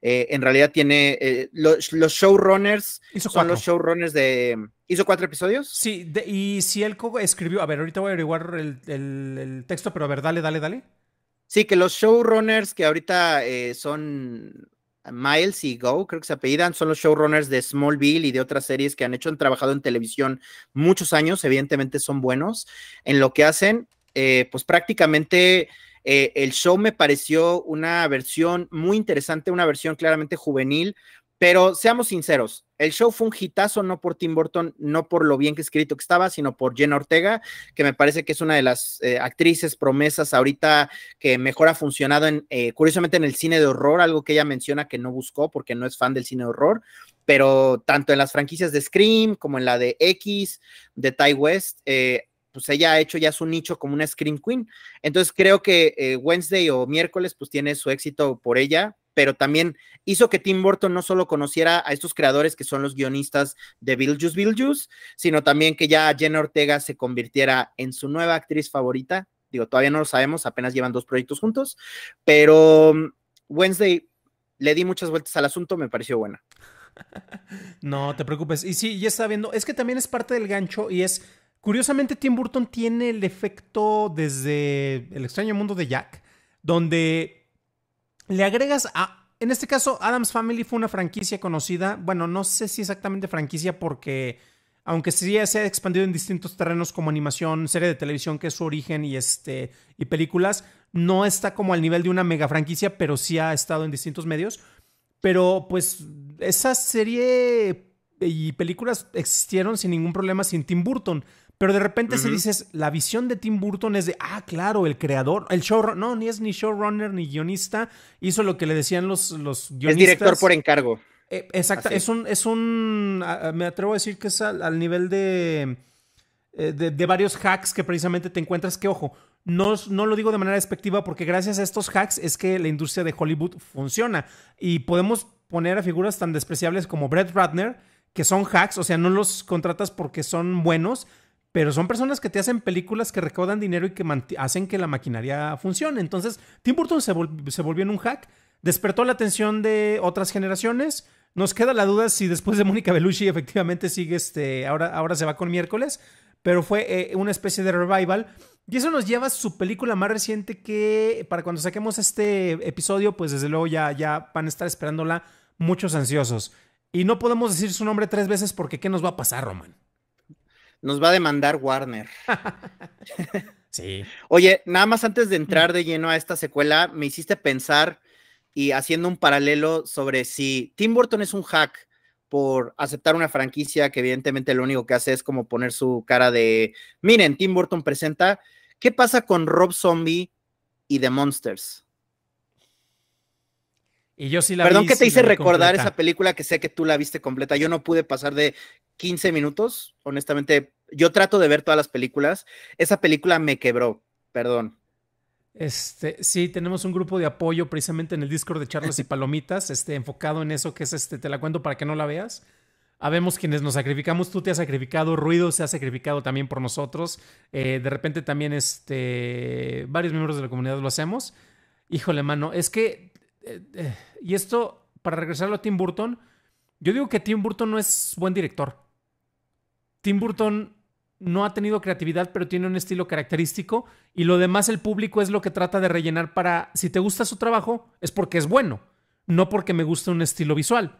Eh, en realidad tiene los, showrunners. son los showrunners de. ¿Hizo cuatro episodios? Sí, y si él escribió. A ver, ahorita voy a averiguar el, texto, pero a ver, dale, dale, dale. Sí, que los showrunners que ahorita son Miles y Go, creo que se apellidan, son los showrunners de Smallville y de otras series que han hecho, han trabajado en televisión muchos años, evidentemente son buenos en lo que hacen, eh, pues prácticamente eh, el show me pareció una versión muy interesante, una versión claramente juvenil, pero seamos sinceros, el show fue un hitazo, no por Tim Burton, no por lo bien que escrito que estaba, sino por Jenna Ortega, que me parece que es una de las eh, actrices promesas ahorita que mejor ha funcionado, en, eh, curiosamente, en el cine de horror, algo que ella menciona que no buscó porque no es fan del cine de horror, pero tanto en las franquicias de Scream como en la de X, de Ty West, eh, pues ella ha hecho ya su nicho como una Scream Queen. Entonces creo que Wednesday o miércoles pues tiene su éxito por ella, pero también hizo que Tim Burton no solo conociera a estos creadores que son los guionistas de Bill Beetlejuice, sino también que ya Jenna Ortega se convirtiera en su nueva actriz favorita. Digo, todavía no lo sabemos, apenas llevan dos proyectos juntos, pero mm, Wednesday le di muchas vueltas al asunto, me pareció buena. No te preocupes. Y sí, ya está viendo. Es que también es parte del gancho y es. Curiosamente, Tim Burton tiene el efecto desde El extraño mundo de Jack, donde le agregas a... En este caso, Adams Family fue una franquicia conocida. Bueno, no sé si exactamente franquicia porque, aunque sí se ha expandido en distintos terrenos como animación, serie de televisión, que es su origen, y, este, y películas, no está como al nivel de una mega franquicia, pero sí ha estado en distintos medios. Pero pues esa serie y películas existieron sin ningún problema sin Tim Burton. Pero de repente se dice, si dices, la visión de Tim Burton es de, ah, claro, el creador, el showrunner, no, ni es ni showrunner ni guionista, hizo lo que le decían los, los guionistas. Es director por encargo. Eh, exacto, es un, es un, me atrevo a decir que es al, nivel eh, de, de, varios hacks que precisamente te encuentras que, ojo, no, no lo digo de manera despectiva porque gracias a estos hacks es que la industria de Hollywood funciona y podemos poner a figuras tan despreciables como Brett Ratner, que son hacks, o sea, no los contratas porque son buenos, pero son personas que te hacen películas que recaudan dinero y que hacen que la maquinaria funcione. Entonces, Tim Burton se, volvió en un hack, despertó la atención de otras generaciones. Nos queda la duda si después de Mónica Belushi, efectivamente sigue este, ahora, ahora se va con miércoles, pero fue eh, una especie de revival. Y eso nos lleva a su película más reciente que para cuando saquemos este episodio, pues desde luego ya, ya van a estar esperándola muchos ansiosos. Y no podemos decir su nombre tres veces porque ¿qué nos va a pasar, Roman? Nos va a demandar Warner. sí. Oye, nada más antes de entrar mm. de lleno a esta secuela, me hiciste pensar y haciendo un paralelo sobre si Tim Burton es un hack por aceptar una franquicia que evidentemente lo único que hace es como poner su cara de, miren, Tim Burton presenta, ¿qué pasa con Rob Zombie y The Monsters? Y yo sí la Perdón que te hice recordar esa película que sé que tú la viste completa. Yo no pude pasar de 15 minutos, honestamente, yo trato de ver todas las películas. Esa película me quebró, perdón. Este, sí, tenemos un grupo de apoyo precisamente en el Discord de Charles y Palomitas, este, enfocado en eso que es este, te la cuento para que no la veas. Habemos quienes nos sacrificamos, tú te has sacrificado, Ruido se ha sacrificado también por nosotros. Eh, de repente también este, varios miembros de la comunidad lo hacemos. Híjole, mano, es que. Eh, eh, y esto, para regresarlo a Tim Burton, yo digo que Tim Burton no es buen director. Tim Burton no ha tenido creatividad, pero tiene un estilo característico y lo demás el público es lo que trata de rellenar para, si te gusta su trabajo, es porque es bueno, no porque me gusta un estilo visual.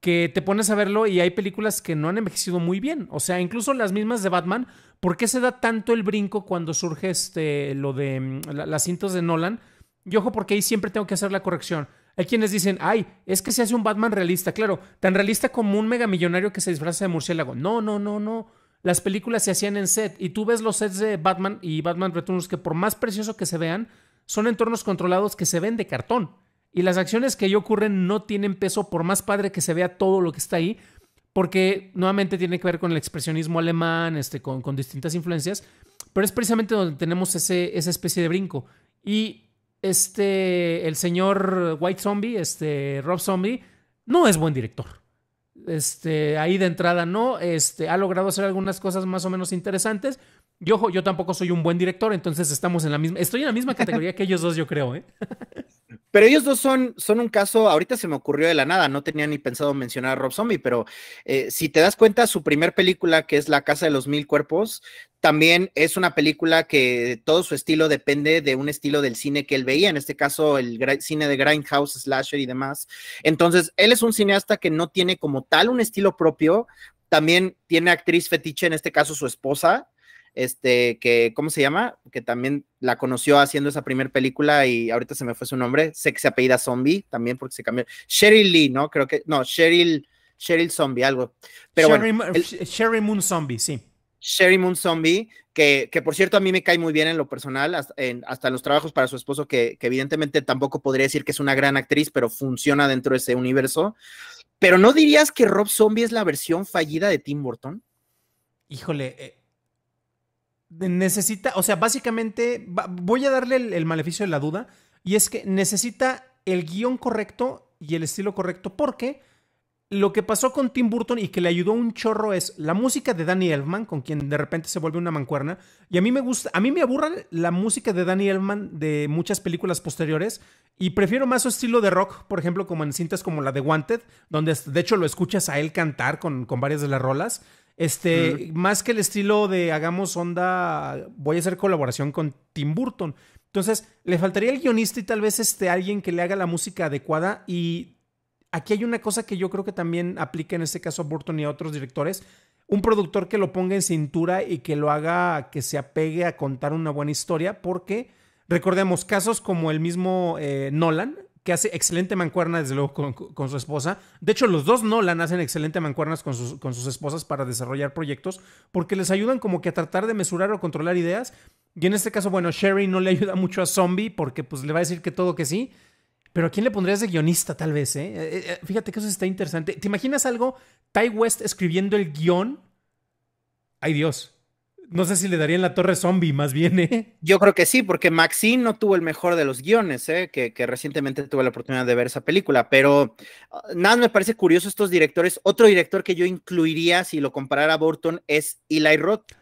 Que te pones a verlo y hay películas que no han envejecido muy bien. O sea, incluso las mismas de Batman, ¿por qué se da tanto el brinco cuando surge este, lo de mm, las cintas de Nolan? Y ojo, porque ahí siempre tengo que hacer la corrección. Hay quienes dicen, ay, es que se hace un Batman realista. Claro, tan realista como un megamillonario que se disfraza de murciélago. No, no, no, no. Las películas se hacían en set y tú ves los sets de Batman y Batman Returns que por más precioso que se vean, son entornos controlados que se ven de cartón. Y las acciones que ahí ocurren no tienen peso por más padre que se vea todo lo que está ahí, porque nuevamente tiene que ver con el expresionismo alemán, este, con, distintas influencias, pero es precisamente donde tenemos ese, esa especie de brinco. Y este, el señor White Zombie, este, Rob Zombie, no es buen director. Este, ahí de entrada no, este, ha logrado hacer algunas cosas más o menos interesantes, yo, tampoco soy un buen director, entonces estamos en la misma, estoy en la misma categoría que ellos dos, yo creo, ¿eh? Pero ellos dos son, son un caso, ahorita se me ocurrió de la nada, no tenía ni pensado mencionar a Rob Zombie, pero eh, si te das cuenta, su primer película, que es La Casa de los Mil Cuerpos, también es una película que todo su estilo depende de un estilo del cine que él veía, en este caso el cine de Grindhouse, Slasher y demás. Entonces, él es un cineasta que no tiene como tal un estilo propio, también tiene actriz fetiche, en este caso su esposa, este, que, ¿cómo se llama? Que también la conoció haciendo esa primera película y ahorita se me fue su nombre, sé que se apellida Zombie también porque se cambió, Cheryl Lee, ¿no? Creo que, no, Cheryl, Cheryl Zombie, algo. Pero Sherry, Moon Zombie, sí. Sherry Moon Zombie, que, que, por cierto a mí me cae muy bien en lo personal, hasta en, los trabajos para su esposo, que, evidentemente tampoco podría decir que es una gran actriz, pero funciona dentro de ese universo. Pero ¿no dirías que Rob Zombie es la versión fallida de Tim Burton? Híjole, eh, necesita, o sea, básicamente voy a darle el, maleficio de la duda y es que necesita el guión correcto y el estilo correcto porque lo que pasó con Tim Burton y que le ayudó un chorro es la música de Danny Elfman, con quien de repente se vuelve una mancuerna. Y a mí me gusta, a mí me aburra la música de Danny Elfman de muchas películas posteriores y prefiero más su estilo de rock, por ejemplo, como en cintas como la de Wanted, donde de hecho lo escuchas a él cantar con, con varias de las rolas. Este, más que el estilo de hagamos onda, voy a hacer colaboración con Tim Burton. Entonces, le faltaría el guionista y tal vez este, alguien que le haga la música adecuada. Y aquí hay una cosa que yo creo que también aplica en este caso a Burton y a otros directores. Un productor que lo ponga en cintura y que lo haga que se apegue a contar una buena historia, porque recordemos casos como el mismo eh, Nolan, que hace excelente mancuerna, desde luego, con, su esposa. De hecho, los dos Nolan hacen excelente mancuernas con sus, con sus esposas para desarrollar proyectos, porque les ayudan como que a tratar de mesurar o controlar ideas. Y en este caso, bueno, Sherry no le ayuda mucho a Zombie, porque pues le va a decir que todo que sí. Pero ¿a quién le pondrías de guionista, tal vez? Eh? eh, eh, eh fíjate que eso está interesante. ¿Te imaginas algo? Ty West escribiendo el guión. ¡Ay, Dios! No sé si le darían la torre zombie, más bien, ¿eh? Yo creo que sí, porque Maxine no tuvo el mejor de los guiones, ¿eh? Que, recientemente tuve la oportunidad de ver esa película, pero ah, nada, me parece curioso estos directores. Otro director que yo incluiría, si lo comparara a Burton, es Eli Roth.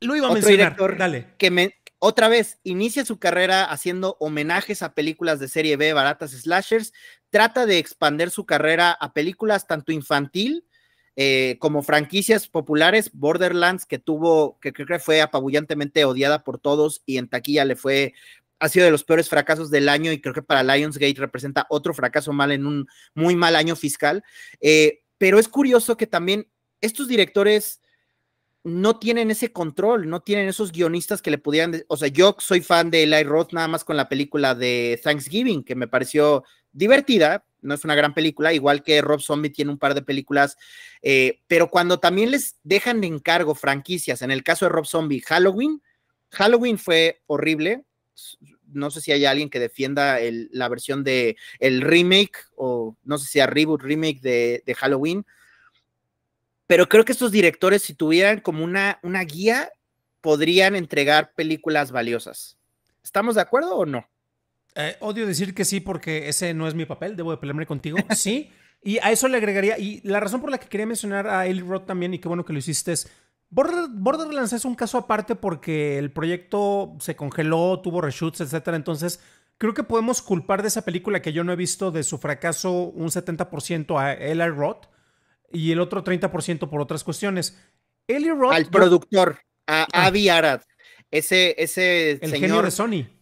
Lo iba a mencionar, director dale. Que otra vez, inicia su carrera haciendo homenajes a películas de serie B, baratas slashers, trata de expander su carrera a películas tanto infantil eh, como franquicias populares, Borderlands, que tuvo, que creo que fue apabullantemente odiada por todos y en taquilla le fue, ha sido de los peores fracasos del año y creo que para Lionsgate representa otro fracaso mal en un muy mal año fiscal. Eh, pero es curioso que también estos directores no tienen ese control, no tienen esos guionistas que le pudieran, o sea, yo soy fan de Eli Roth nada más con la película de Thanksgiving, que me pareció divertida, no es una gran película, igual que Rob Zombie tiene un par de películas, eh, pero cuando también les dejan de encargo franquicias, en el caso de Rob Zombie, Halloween, Halloween fue horrible. No sé si hay alguien que defienda la versión de el remake o no sé si a reboot remake de, de Halloween, pero creo que estos directores, si tuvieran como una, una guía, podrían entregar películas valiosas. ¿Estamos de acuerdo o no? Eh, odio decir que sí porque ese no es mi papel, debo de pelearme contigo. Sí. Y a eso le agregaría, y la razón por la que quería mencionar a Eli Roth también, y qué bueno que lo hiciste, es Border, Borderlands es un caso aparte porque el proyecto se congeló, tuvo reshoots, etcétera. Entonces, creo que podemos culpar de esa película que yo no he visto de su fracaso un 70% a Eli Roth y el otro 30% por otras cuestiones. Eli Roth. Al productor, a ah. Avi Arad. Ese, ese el señor. Genio de Sony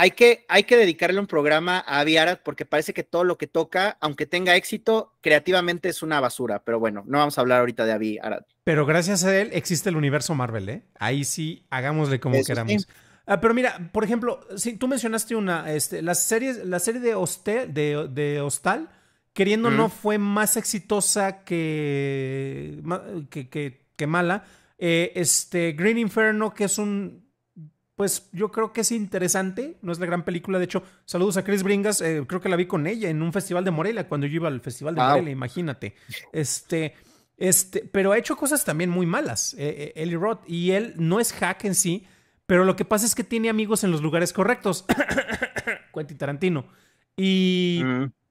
hay que, hay que dedicarle un programa a Avi Arad porque parece que todo lo que toca, aunque tenga éxito, creativamente es una basura. Pero bueno, no vamos a hablar ahorita de Avi Arad. Pero gracias a él existe el universo Marvel, ¿eh? Ahí sí, hagámosle como queramos. Ah, pero mira, por ejemplo, si tú mencionaste una, este, las series, la serie de, de Hostal, queriendo no, fue más exitosa que, que, que, mala. Eh, este, Green Inferno, que es un pues yo creo que es interesante, no es la gran película, de hecho, saludos a Chris Bringas, eh, creo que la vi con ella en un festival de Morelia, cuando yo iba al festival de Morelia, imagínate. Este, este, pero ha hecho cosas también muy malas, Ellie eh, eh, Eli Roth, y él no es hack en sí, pero lo que pasa es que tiene amigos en los lugares correctos, Quentin Tarantino, y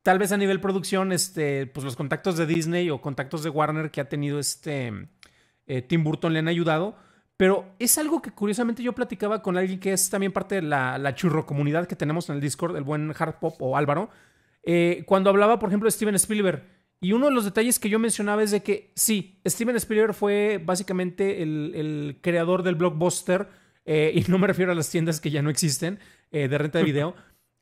tal vez a nivel producción, este, pues los contactos de Disney o contactos de Warner que ha tenido este Tim Burton le han ayudado, pero es algo que curiosamente yo platicaba con alguien que es también parte de la, churro comunidad que tenemos en el Discord, el buen Hard Pop o Álvaro, eh, cuando hablaba, por ejemplo, de Steven Spielberg. Y uno de los detalles que yo mencionaba es de que sí, Steven Spielberg fue básicamente el, creador del blockbuster, eh, y no me refiero a las tiendas que ya no existen eh, de renta de video,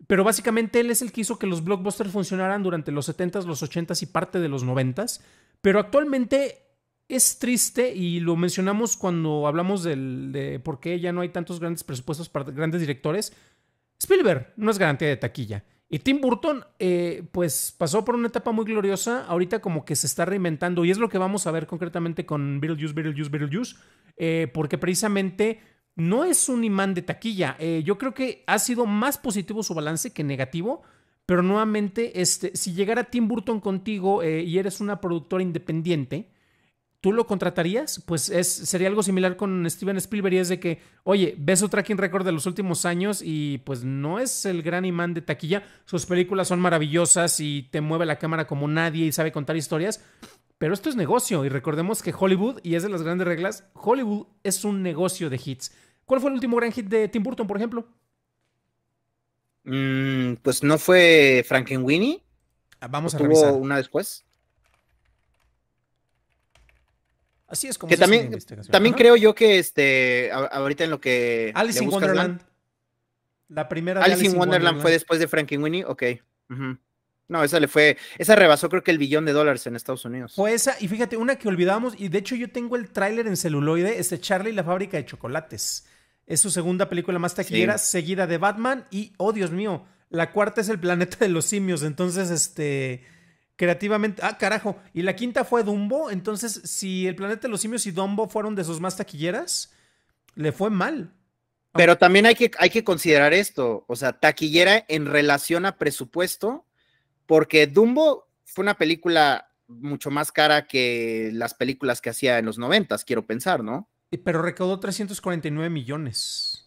pero básicamente él es el que hizo que los blockbusters funcionaran durante los 70s, los 80s y parte de los 90s. Pero actualmente es triste y lo mencionamos cuando hablamos del, de por qué ya no hay tantos grandes presupuestos para grandes directores. Spielberg no es garantía de taquilla. Y Tim Burton, eh, pues pasó por una etapa muy gloriosa, ahorita como que se está reinventando y es lo que vamos a ver concretamente con Beetlejuice, Beetlejuice, Beetlejuice, eh, porque precisamente no es un imán de taquilla. Eh, yo creo que ha sido más positivo su balance que negativo, pero nuevamente, este, si llegara Tim Burton contigo eh, y eres una productora independiente, ¿Tú lo contratarías? Pues es, sería algo similar con Steven Spielberg y es de que, oye, ves su tracking record de los últimos años y pues no es el gran imán de taquilla. Sus películas son maravillosas y te mueve la cámara como nadie y sabe contar historias. Pero esto es negocio y recordemos que Hollywood, y es de las grandes reglas, Hollywood es un negocio de hits. ¿Cuál fue el último gran hit de Tim Burton, por ejemplo? Mm, pues no fue Frankenweenie. Ah, vamos a revisar. una después? Así es como también, También creo yo que este, ahorita en lo que. Alice in Wonderland. la primera. Alice, Alice in Wonderland, fue después de Winnie ok. Winnie? No, esa le fue. Esa rebasó, creo que el billón de dólares en Estados Unidos. Fue esa, y fíjate, una que olvidamos, y de hecho yo tengo el tráiler en celuloide, es de Charlie la fábrica de chocolates. Es su segunda película más taquillera, seguida de Batman, y, oh Dios mío, la cuarta es El planeta de los simios. Entonces, este. Creativamente. Ah, carajo. Y la quinta fue Dumbo. Entonces, si El Planeta de los Simios y Dumbo fueron de sus más taquilleras, le fue mal. Pero también hay que, hay que considerar esto, o sea, taquillera en relación a presupuesto, porque Dumbo fue una película mucho más cara que las películas que hacía en los noventas, quiero pensar, ¿no? Pero recaudó 349 millones.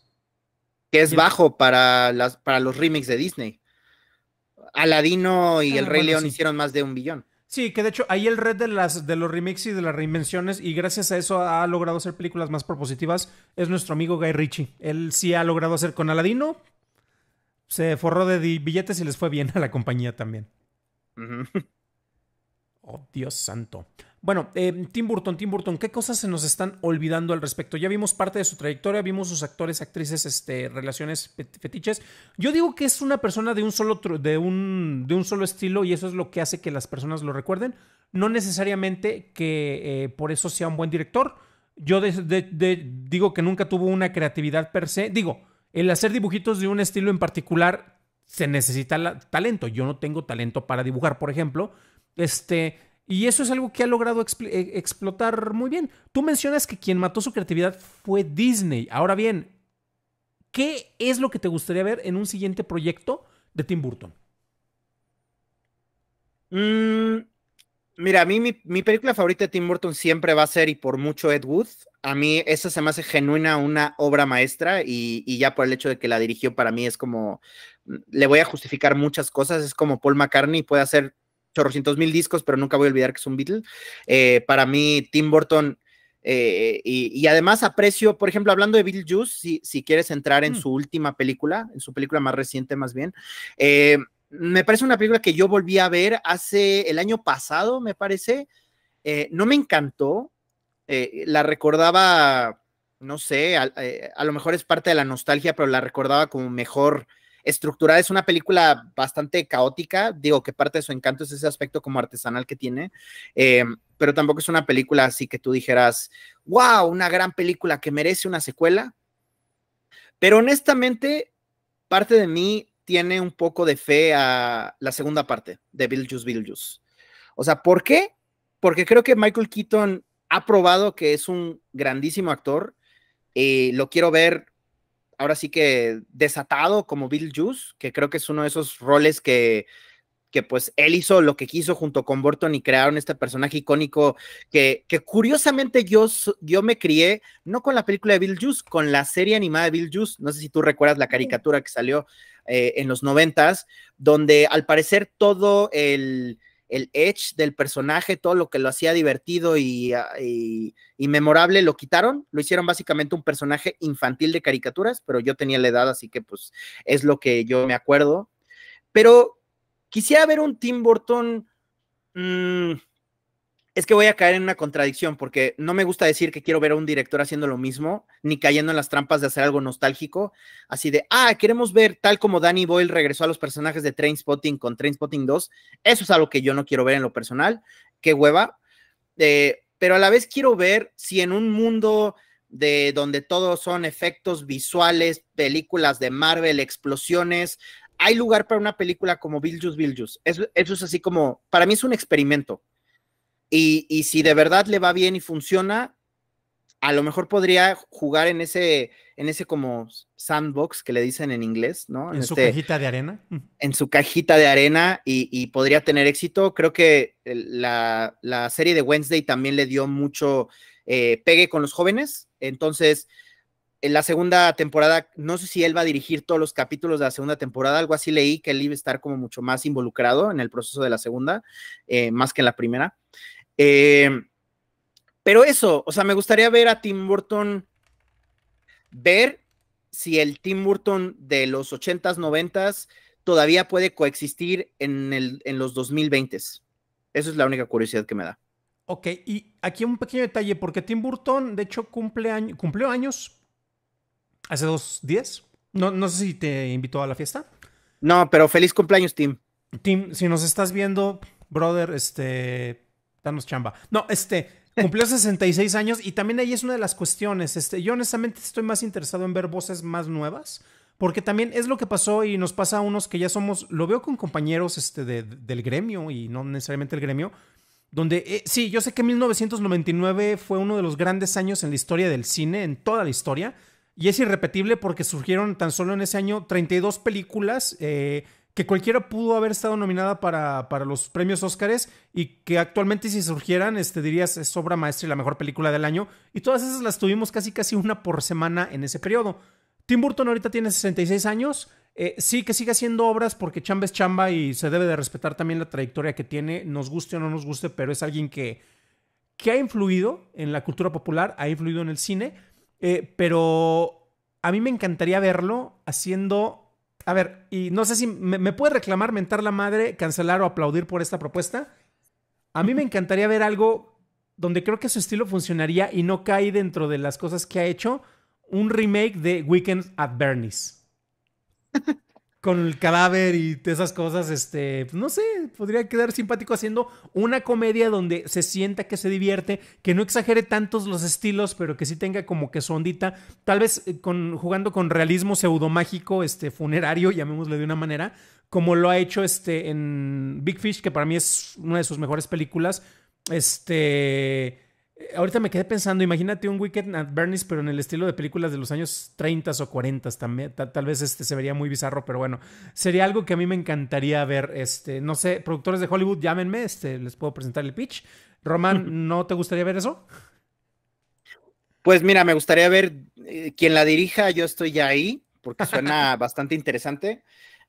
Que es bajo para, las, para los remakes de Disney. Aladino y ah, El Rey León hicieron más de un billón. Sí, que de hecho ahí el red de las de los remixes y de las reinvenciones y gracias a eso ha logrado hacer películas más propositivas es nuestro amigo Guy Ritchie. Él sí ha logrado hacer con Aladino, se forró de billetes y les fue bien a la compañía también. Oh, Dios santo. Bueno, eh, Tim Burton, Tim Burton, ¿qué cosas se nos están olvidando al respecto? Ya vimos parte de su trayectoria, vimos sus actores, actrices, este, relaciones fetiches. Yo digo que es una persona de un solo de un, de un solo estilo y eso es lo que hace que las personas lo recuerden. No necesariamente que eh, por eso sea un buen director. Yo digo que nunca tuvo una creatividad per se. Digo, el hacer dibujitos de un estilo en particular se necesita talento. Yo no tengo talento para dibujar, por ejemplo este, y eso es algo que ha logrado eh, explotar muy bien. Tú mencionas que quien mató su creatividad fue Disney. Ahora bien, ¿qué es lo que te gustaría ver en un siguiente proyecto de Tim Burton? Mm, mira, a mí mi, película favorita de Tim Burton siempre va a ser y por mucho Ed Wood. A mí esa se me hace genuina una obra maestra y, ya por el hecho de que la dirigió para mí es como, le voy a justificar muchas cosas, es como Paul McCartney puede hacer chorrocientos mil discos, pero nunca voy a olvidar que es un Beatle. Eh, para mí, Tim Burton, eh, y, además aprecio, por ejemplo, hablando de Bill si, si quieres entrar en mm. su última película, en su película más reciente más bien, eh, me parece una película que yo volví a ver hace el año pasado, me parece. no me encantó, la recordaba, no sé, a, lo mejor es parte de la nostalgia, pero la recordaba como mejor estructurada. Es una película bastante caótica, digo que parte de su encanto es ese aspecto como artesanal que tiene, eh, pero tampoco es una película así que tú dijeras, wow, una gran película que merece una secuela. Pero honestamente, parte de mí tiene un poco de fe a la segunda parte de Bill Viljus, O sea, ¿por qué? Porque creo que Michael Keaton ha probado que es un grandísimo actor. Eh, lo quiero ver ahora sí que desatado como Bill Juice, que creo que es uno de esos roles que, que pues él hizo lo que quiso junto con Burton y crearon este personaje icónico que, que curiosamente yo, yo me crié no con la película de Bill Juice, con la serie animada de Bill Juice. no sé si tú recuerdas la caricatura que salió eh, en los noventas, donde al parecer todo el, el edge del personaje, todo lo que lo hacía divertido ah, y, y, memorable, lo quitaron, lo hicieron básicamente un personaje infantil de caricaturas, pero yo tenía la edad, así que pues es lo que yo me acuerdo. Pero quisiera ver un Tim Burton... Mm, es que voy a caer en una contradicción porque no me gusta decir que quiero ver a un director haciendo lo mismo, ni cayendo en las trampas de hacer algo nostálgico, así de, ah, queremos ver tal como Danny Boyle regresó a los personajes de Trainspotting con Trainspotting 2, eso es algo que yo no quiero ver en lo personal, qué hueva, eh, pero a la vez quiero ver si en un mundo de donde todos son efectos visuales, películas de Marvel, explosiones, hay lugar para una película como Bill bill eso, eso es así como, para mí es un experimento, y, si de verdad le va bien y funciona, a lo mejor podría jugar en ese, en ese como sandbox que le dicen en inglés, ¿no? En, su este cajita de arena. En su cajita de arena y, podría tener éxito. Creo que la, serie de Wednesday también le dio mucho eh, pegue con los jóvenes. Entonces, en la segunda temporada, no sé si él va a dirigir todos los capítulos de la segunda temporada, algo así leí que él iba a estar como mucho más involucrado en el proceso de la segunda, eh, más que en la primera. Eh, pero eso, o sea, me gustaría ver a Tim Burton, ver si el Tim Burton de los 80s, 90 todavía puede coexistir en, el, en los 2020s. Eso es la única curiosidad que me da. Ok, y aquí un pequeño detalle, porque Tim Burton, de hecho, cumple cumplió años hace dos días. No, no sé si te invitó a la fiesta. No, pero feliz cumpleaños, Tim. Tim, si nos estás viendo, brother, este, nos chamba. No, este, cumplió 66 años y también ahí es una de las cuestiones. Este, yo honestamente estoy más interesado en ver voces más nuevas. Porque también es lo que pasó y nos pasa a unos que ya somos, lo veo con compañeros este, del gremio y no necesariamente el gremio, donde eh, sí, yo sé que 1999 fue uno de los grandes años en la historia del cine, en toda la historia, y es irrepetible porque surgieron tan solo en ese año 32 películas, eh, que cualquiera pudo haber estado nominada para, para los premios Óscares y que actualmente si surgieran, este, dirías, es obra maestra y la mejor película del año. Y todas esas las tuvimos casi casi una por semana en ese periodo. Tim Burton ahorita tiene 66 años. Eh, sí, que sigue haciendo obras porque chamba es chamba y se debe de respetar también la trayectoria que tiene, nos guste o no nos guste, pero es alguien que, que ha influido en la cultura popular, ha influido en el cine, eh, pero a mí me encantaría verlo haciendo a ver, y no sé si me, puede reclamar, mentar la madre, cancelar o aplaudir por esta propuesta. A mí me encantaría ver algo donde creo que su estilo funcionaría y no cae dentro de las cosas que ha hecho un remake de Weekend at Bernie's. con el cadáver y esas cosas, este, pues, no sé, podría quedar simpático haciendo una comedia donde se sienta que se divierte, que no exagere tantos los estilos, pero que sí tenga como que su ondita, tal vez eh, con, jugando con realismo pseudomágico, este, funerario, llamémosle de una manera, como lo ha hecho este, en Big Fish, que para mí es una de sus mejores películas, este eh, ahorita me quedé pensando, imagínate un weekend at Bernie's, pero en el estilo de películas de los años 30 o 40, también, tal, vez este se vería muy bizarro, pero bueno, sería algo que a mí me encantaría ver. Este, no sé, productores de Hollywood, llámenme, este, les puedo presentar el pitch. Román, ¿no te gustaría ver eso? Pues mira, me gustaría ver quién eh, quien la dirija, yo estoy ya ahí, porque suena bastante interesante.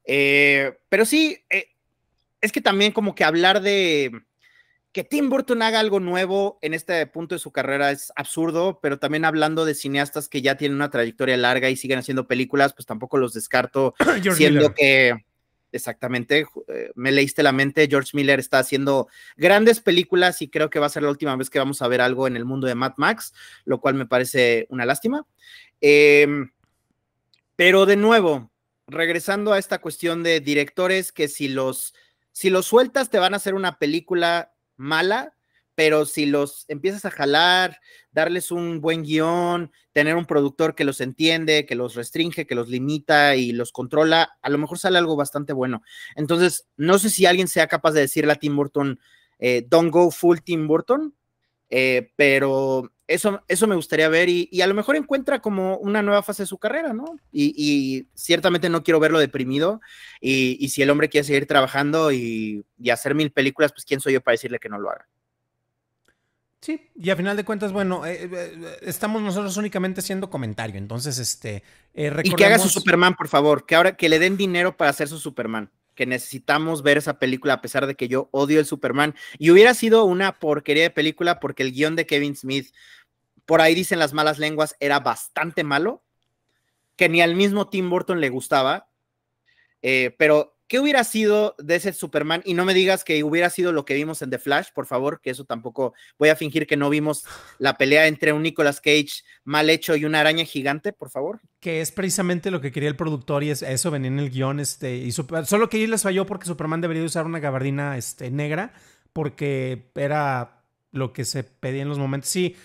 Eh, pero sí, es que también como que hablar de que Tim Burton haga algo nuevo en este punto de su carrera es absurdo, pero también hablando de cineastas que ya tienen una trayectoria larga y siguen haciendo películas, pues tampoco los descarto, siendo que exactamente, eh, me leíste la mente, George Miller está haciendo grandes películas y creo que va a ser la última vez que vamos a ver algo en el mundo de Mad Max, lo cual me parece una lástima. Em, pero de nuevo, regresando a esta cuestión de directores que si los si los sueltas te van a hacer una película mala, pero si los empiezas a jalar, darles un buen guión, tener un productor que los entiende, que los restringe, que los limita y los controla, a lo mejor sale algo bastante bueno. Entonces, no sé si alguien sea capaz de decirle a Tim Burton, eh, don't go full Tim Burton, eh, pero eso, me gustaría ver y, a lo mejor encuentra como una nueva fase de su carrera, ¿no? Y, ciertamente no quiero verlo deprimido y, si el hombre quiere seguir trabajando y, hacer mil películas, pues quién soy yo para decirle que no lo haga. Sí, y a final de cuentas, bueno, eh, eh, eh, estamos nosotros únicamente haciendo comentario, entonces, este, Y que haga su Superman, por favor, que ahora que le den dinero para hacer su Superman que necesitamos ver esa película a pesar de que yo odio el Superman y hubiera sido una porquería de película porque el guión de Kevin Smith por ahí dicen las malas lenguas, era bastante malo, que ni al mismo Tim Burton le gustaba. Eh, pero, ¿qué hubiera sido de ese Superman? Y no me digas que hubiera sido lo que vimos en The Flash, por favor, que eso tampoco voy a fingir que no vimos la pelea entre un Nicolas Cage mal hecho y una araña gigante, por favor. Que es precisamente lo que quería el productor y es, eso venía en el guión. Este, y solo que ahí les falló porque Superman debería usar una gabardina este, negra porque era lo que se pedía en los momentos. Sí,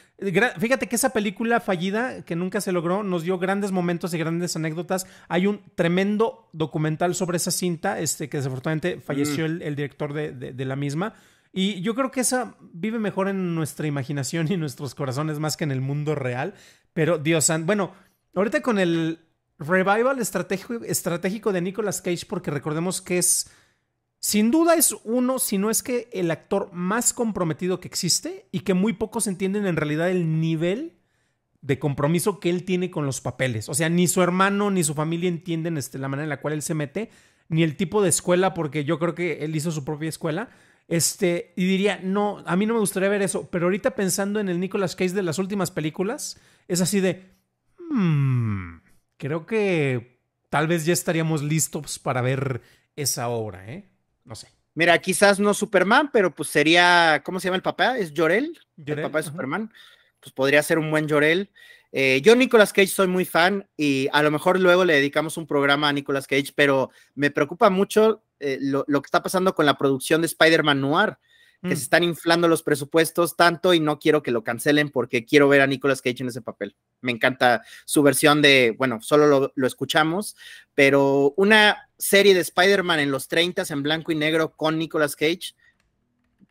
fíjate que esa película fallida que nunca se logró nos dio grandes momentos y grandes anécdotas. Hay un tremendo documental sobre esa cinta, este, que desafortunadamente falleció mm. el, director de, la misma. Y yo creo que esa vive mejor en nuestra imaginación y nuestros corazones más que en el mundo real. Pero Dios bueno, ahorita con el revival estratégico, estratégico de Nicolas Cage, porque recordemos que es sin duda es uno, si no es que el actor más comprometido que existe y que muy pocos entienden en realidad el nivel de compromiso que él tiene con los papeles. O sea, ni su hermano ni su familia entienden este, la manera en la cual él se mete, ni el tipo de escuela, porque yo creo que él hizo su propia escuela. Este, y diría, no, a mí no me gustaría ver eso, pero ahorita pensando en el Nicolas Cage de las últimas películas, es así de, hmm, creo que tal vez ya estaríamos listos para ver esa obra, ¿eh? No sé. Mira, quizás no Superman, pero pues sería, ¿cómo se llama el papá? ¿Es Jorel? El papá de Superman. Pues podría ser un buen Jorel. Eh, yo Nicolas Cage soy muy fan y a lo mejor luego le dedicamos un programa a Nicolas Cage, pero me preocupa mucho eh, lo, que está pasando con la producción de Spider-Man Noir, que mm. se están inflando los presupuestos tanto y no quiero que lo cancelen porque quiero ver a Nicolas Cage en ese papel. Me encanta su versión de, bueno, solo lo escuchamos, pero una, serie de Spider-Man en los 30 en blanco y negro con Nicolas Cage,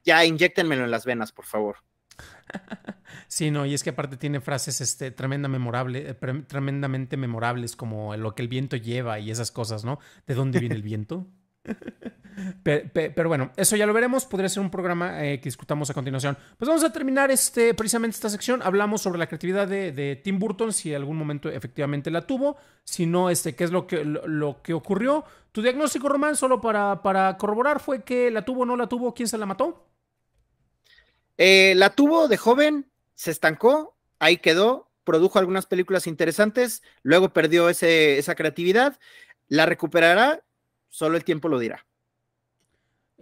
ya inyectenmelo en las venas, por favor. Sí, no, y es que aparte tiene frases este, tremenda memorable, eh, tremendamente memorables como lo que el viento lleva y esas cosas, ¿no? ¿De dónde viene el viento? Pero, bueno, eso ya lo veremos. Podría ser un programa eh, que discutamos a continuación. Pues vamos a terminar este, precisamente esta sección. Hablamos sobre la creatividad de, Tim Burton, si en algún momento efectivamente la tuvo. Si no, este, qué es lo que, lo, que ocurrió. Tu diagnóstico, Román, solo para, para corroborar, fue que la tuvo o no la tuvo. ¿Quién se la mató? Eh, la tuvo de joven, se estancó, ahí quedó, produjo algunas películas interesantes, luego perdió ese, esa creatividad. La recuperará, solo el tiempo lo dirá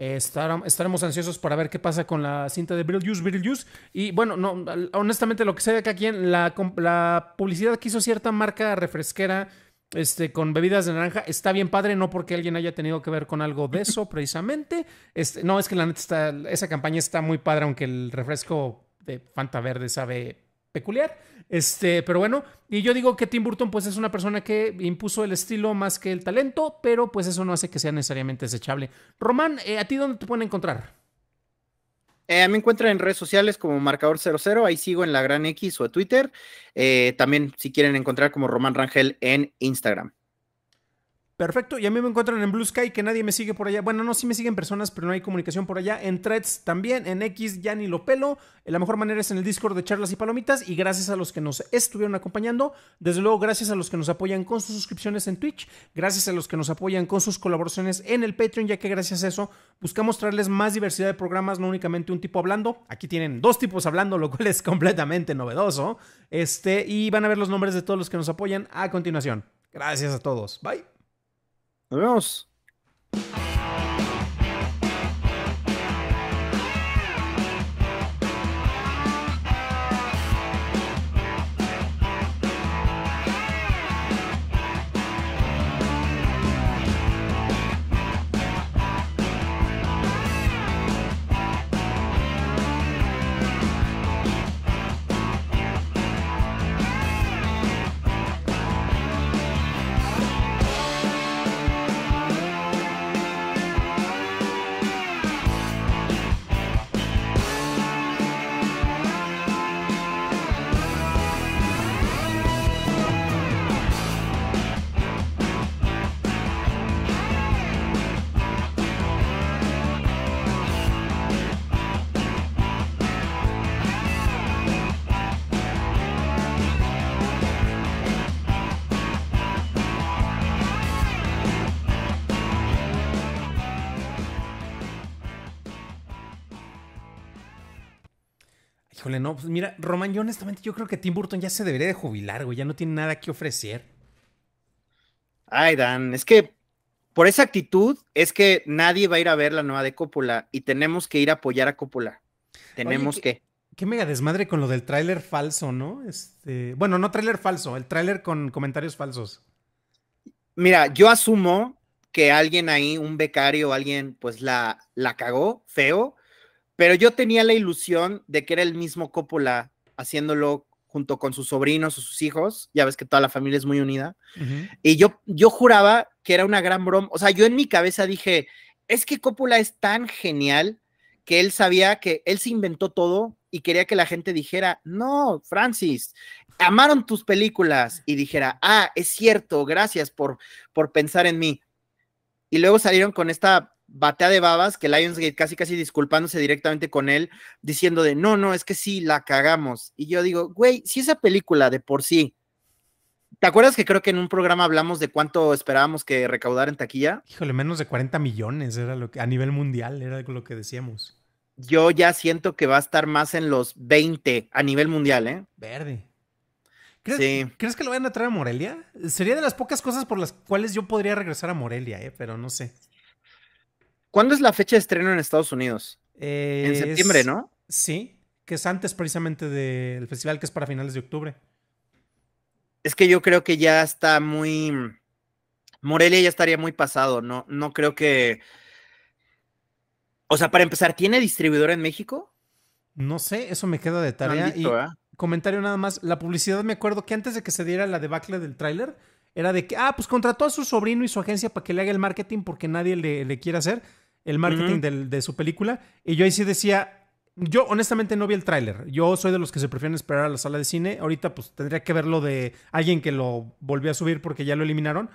estaremos ansiosos para ver qué pasa con la cinta de Beetlejuice, Beetlejuice. Y bueno, no, honestamente lo que sé de acá aquí, la, la publicidad que hizo cierta marca refresquera este, con bebidas de naranja está bien padre, no porque alguien haya tenido que ver con algo de eso precisamente. Este, no, es que la neta está, esa campaña está muy padre, aunque el refresco de Fanta Verde sabe peculiar. Este, pero bueno, y yo digo que Tim Burton pues es una persona que impuso el estilo más que el talento, pero pues eso no hace que sea necesariamente desechable. Román, eh, ¿a ti dónde te pueden encontrar? Eh, me encuentran en redes sociales como marcador00, ahí sigo en la gran X o Twitter. Eh, también si quieren encontrar como Román Rangel en Instagram. Perfecto. Y a mí me encuentran en Blue Sky, que nadie me sigue por allá. Bueno, no, sí me siguen personas, pero no hay comunicación por allá. En Threads también, en X, ya ni lo pelo. La mejor manera es en el Discord de Charlas y Palomitas. Y gracias a los que nos estuvieron acompañando. Desde luego, gracias a los que nos apoyan con sus suscripciones en Twitch. Gracias a los que nos apoyan con sus colaboraciones en el Patreon, ya que gracias a eso buscamos traerles más diversidad de programas, no únicamente un tipo hablando. Aquí tienen dos tipos hablando, lo cual es completamente novedoso. Este, y van a ver los nombres de todos los que nos apoyan a continuación. Gracias a todos. Bye. Adiós. Híjole, no, pues mira, Román, yo honestamente yo creo que Tim Burton ya se debería de jubilar, güey, ya no tiene nada que ofrecer. Ay, Dan, es que por esa actitud es que nadie va a ir a ver la nueva de Coppola y tenemos que ir a apoyar a Coppola. Tenemos que... Qué mega desmadre con lo del tráiler falso, ¿no? Este, bueno, no tráiler falso, el tráiler con comentarios falsos. Mira, yo asumo que alguien ahí, un becario, alguien, pues la, la cagó feo pero yo tenía la ilusión de que era el mismo Coppola haciéndolo junto con sus sobrinos o sus hijos, ya ves que toda la familia es muy unida, y yo, yo juraba que era una gran broma, o sea, yo en mi cabeza dije, es que Coppola es tan genial que él sabía que él se inventó todo y quería que la gente dijera, no, Francis, amaron tus películas y dijera, ah, es cierto, gracias por, por pensar en mí. Y luego salieron con esta batea de babas que Lionsgate casi casi disculpándose directamente con él, diciendo de no, no, es que sí, la cagamos. Y yo digo, güey, si esa película de por sí. ¿Te acuerdas que creo que en un programa hablamos de cuánto esperábamos que recaudar en taquilla? Híjole, menos de 40 millones era lo que a nivel mundial era lo que decíamos. Yo ya siento que va a estar más en los 20 a nivel mundial, ¿eh? Verde. ¿Crees, que lo vayan a traer a Morelia? Sería de las pocas cosas por las cuales yo podría regresar a Morelia, ¿eh? Pero no sé. ¿Cuándo es la fecha de estreno en Estados Unidos? en septiembre, ¿no? Sí, que es antes precisamente del festival, que es para finales de octubre. Es que yo creo que ya está muy. Morelia ya estaría muy pasado, no, no creo que. O sea, para empezar, ¿tiene distribuidor en México? No sé, eso me queda de tarea. ¿eh? comentario nada más. La publicidad, me acuerdo que antes de que se diera la debacle del tráiler, era de que, ah, pues contrató a su sobrino y su agencia para que le haga el marketing porque nadie le, le quiere hacer el marketing de su película. Y yo ahí sí decía, yo honestamente no vi el tráiler. Yo soy de los que se prefieren esperar a la sala de cine. Ahorita pues tendría que verlo de alguien que lo volvió a subir porque ya lo eliminaron.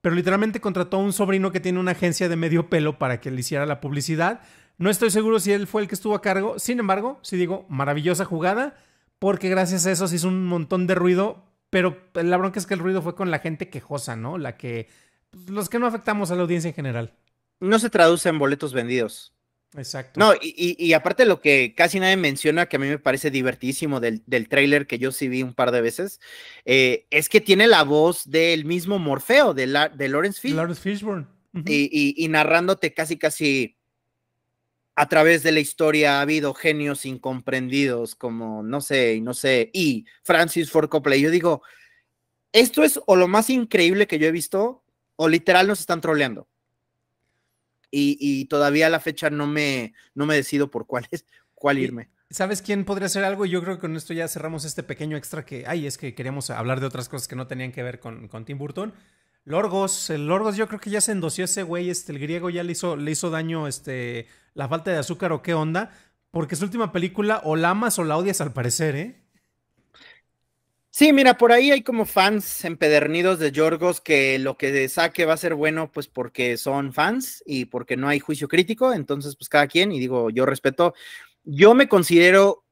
Pero literalmente contrató a un sobrino que tiene una agencia de medio pelo para que le hiciera la publicidad. No estoy seguro si él fue el que estuvo a cargo. Sin embargo, sí digo, maravillosa jugada. Porque gracias a eso se hizo un montón de ruido. Pero la bronca es que el ruido fue con la gente quejosa, ¿no? La que... Pues, los que no afectamos a la audiencia en general no se traduce en boletos vendidos. Exacto. No, y, aparte lo que casi nadie menciona, que a mí me parece divertísimo del, del que yo sí vi un par de veces, eh, es que tiene la voz del mismo Morfeo, de, de Lawrence Fishburne. y, narrándote casi, casi a través de la historia ha habido genios incomprendidos como, no sé, no sé, y Francis Ford Coppola. yo digo, esto es o lo más increíble que yo he visto, o literal nos están troleando y, todavía a la fecha no me, no me decido por cuál es, cuál irme. ¿Sabes quién podría hacer algo? Yo creo que con esto ya cerramos este pequeño extra que, ay, es que queríamos hablar de otras cosas que no tenían que ver con, con Tim Burton. Lorgos, el Lorgos yo creo que ya se endoció ese güey, este, el griego ya le hizo, le hizo daño este, la falta de azúcar o qué onda, porque su última película o la amas o la odias al parecer, ¿eh? Sí, mira, por ahí hay como fans empedernidos de Yorgos que lo que saque va a ser bueno, pues porque son fans y porque no hay juicio crítico, entonces pues cada quien, y digo, yo respeto, yo me considero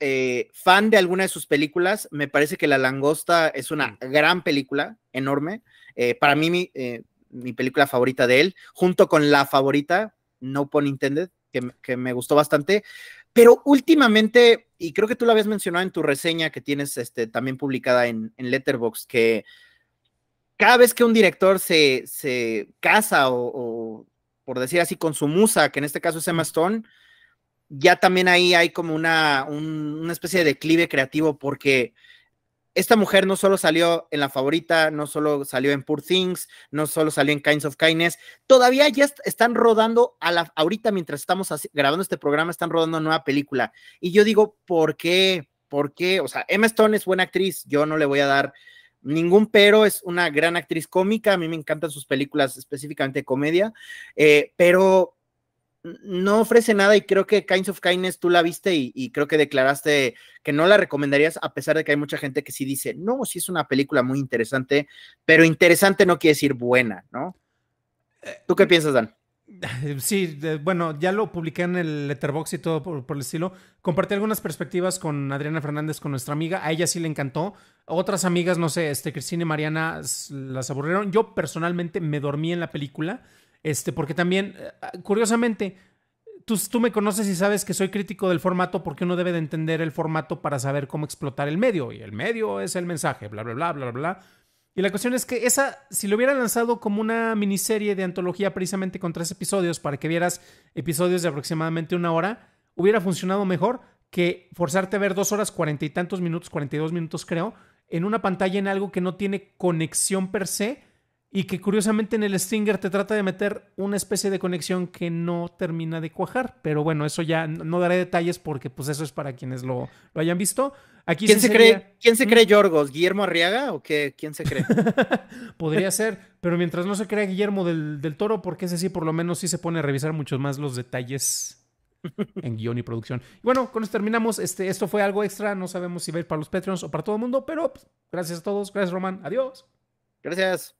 eh, fan de alguna de sus películas, me parece que La Langosta es una gran película, enorme, eh, para mí eh, mi, película favorita de él, junto con la favorita, No Pun Intended, que me gustó bastante, pero últimamente, y creo que tú lo habías mencionado en tu reseña que tienes este, también publicada en, en Letterboxd, que cada vez que un director se, se casa o, por decir así, con su musa, que en este caso es Emma Stone, ya también ahí hay como una, una especie de declive creativo porque esta mujer no solo salió en La Favorita, no solo salió en Poor Things, no solo salió en Kinds of Kindness, todavía ya están rodando, a la, ahorita mientras estamos grabando este programa, están rodando una nueva película. Y yo digo, ¿por qué? ¿Por qué? O sea, Emma Stone es buena actriz, yo no le voy a dar ningún pero, es una gran actriz cómica, a mí me encantan sus películas, específicamente comedia, eh, pero no ofrece nada y creo que Kinds of Kindness tú la viste y, creo que declaraste que no la recomendarías a pesar de que hay mucha gente que sí dice, no, sí es una película muy interesante, pero interesante no quiere decir buena, ¿no? Eh, ¿Tú qué mm, piensas, Dan? Sí, bueno, ya lo publiqué en el Letterbox y todo por, el estilo. Compartí algunas perspectivas con Adriana Fernández, con nuestra amiga. A ella sí le encantó. Otras amigas, no sé, este, Cristina y Mariana las aburrieron. Yo personalmente me dormí en la película. Este, porque también, eh, ah, curiosamente, tú, tú, me conoces y sabes que soy crítico del formato porque uno debe de entender el formato para saber cómo explotar el medio. Y el medio es el mensaje, bla, bla, bla, bla, bla. Y la cuestión es que esa, si lo hubiera lanzado como una miniserie de antología precisamente con tres episodios para que vieras episodios de aproximadamente una hora, hubiera funcionado mejor que forzarte a ver dos horas cuarenta y tantos minutos, cuarenta y dos minutos creo, en una pantalla en algo que no tiene conexión per se y que curiosamente en el Stinger te trata de meter una especie de conexión que no termina de cuajar. Pero bueno, eso ya no daré detalles porque pues eso es para quienes lo, lo hayan visto. Aquí ¿Quién, se cree, ¿Quién se ¿Mm? cree Yorgos? ¿Guillermo Arriaga o qué? ¿Quién se cree? Podría ser, pero mientras no se crea Guillermo del, del, Toro, porque ese sí por lo menos sí se pone a revisar muchos más los detalles en guión y producción. Y bueno, con esto terminamos. Este, esto fue algo extra. No sabemos si va a ir para los Patreons o para todo el mundo, pero pues, gracias a todos. Gracias, Román. Adiós. Gracias.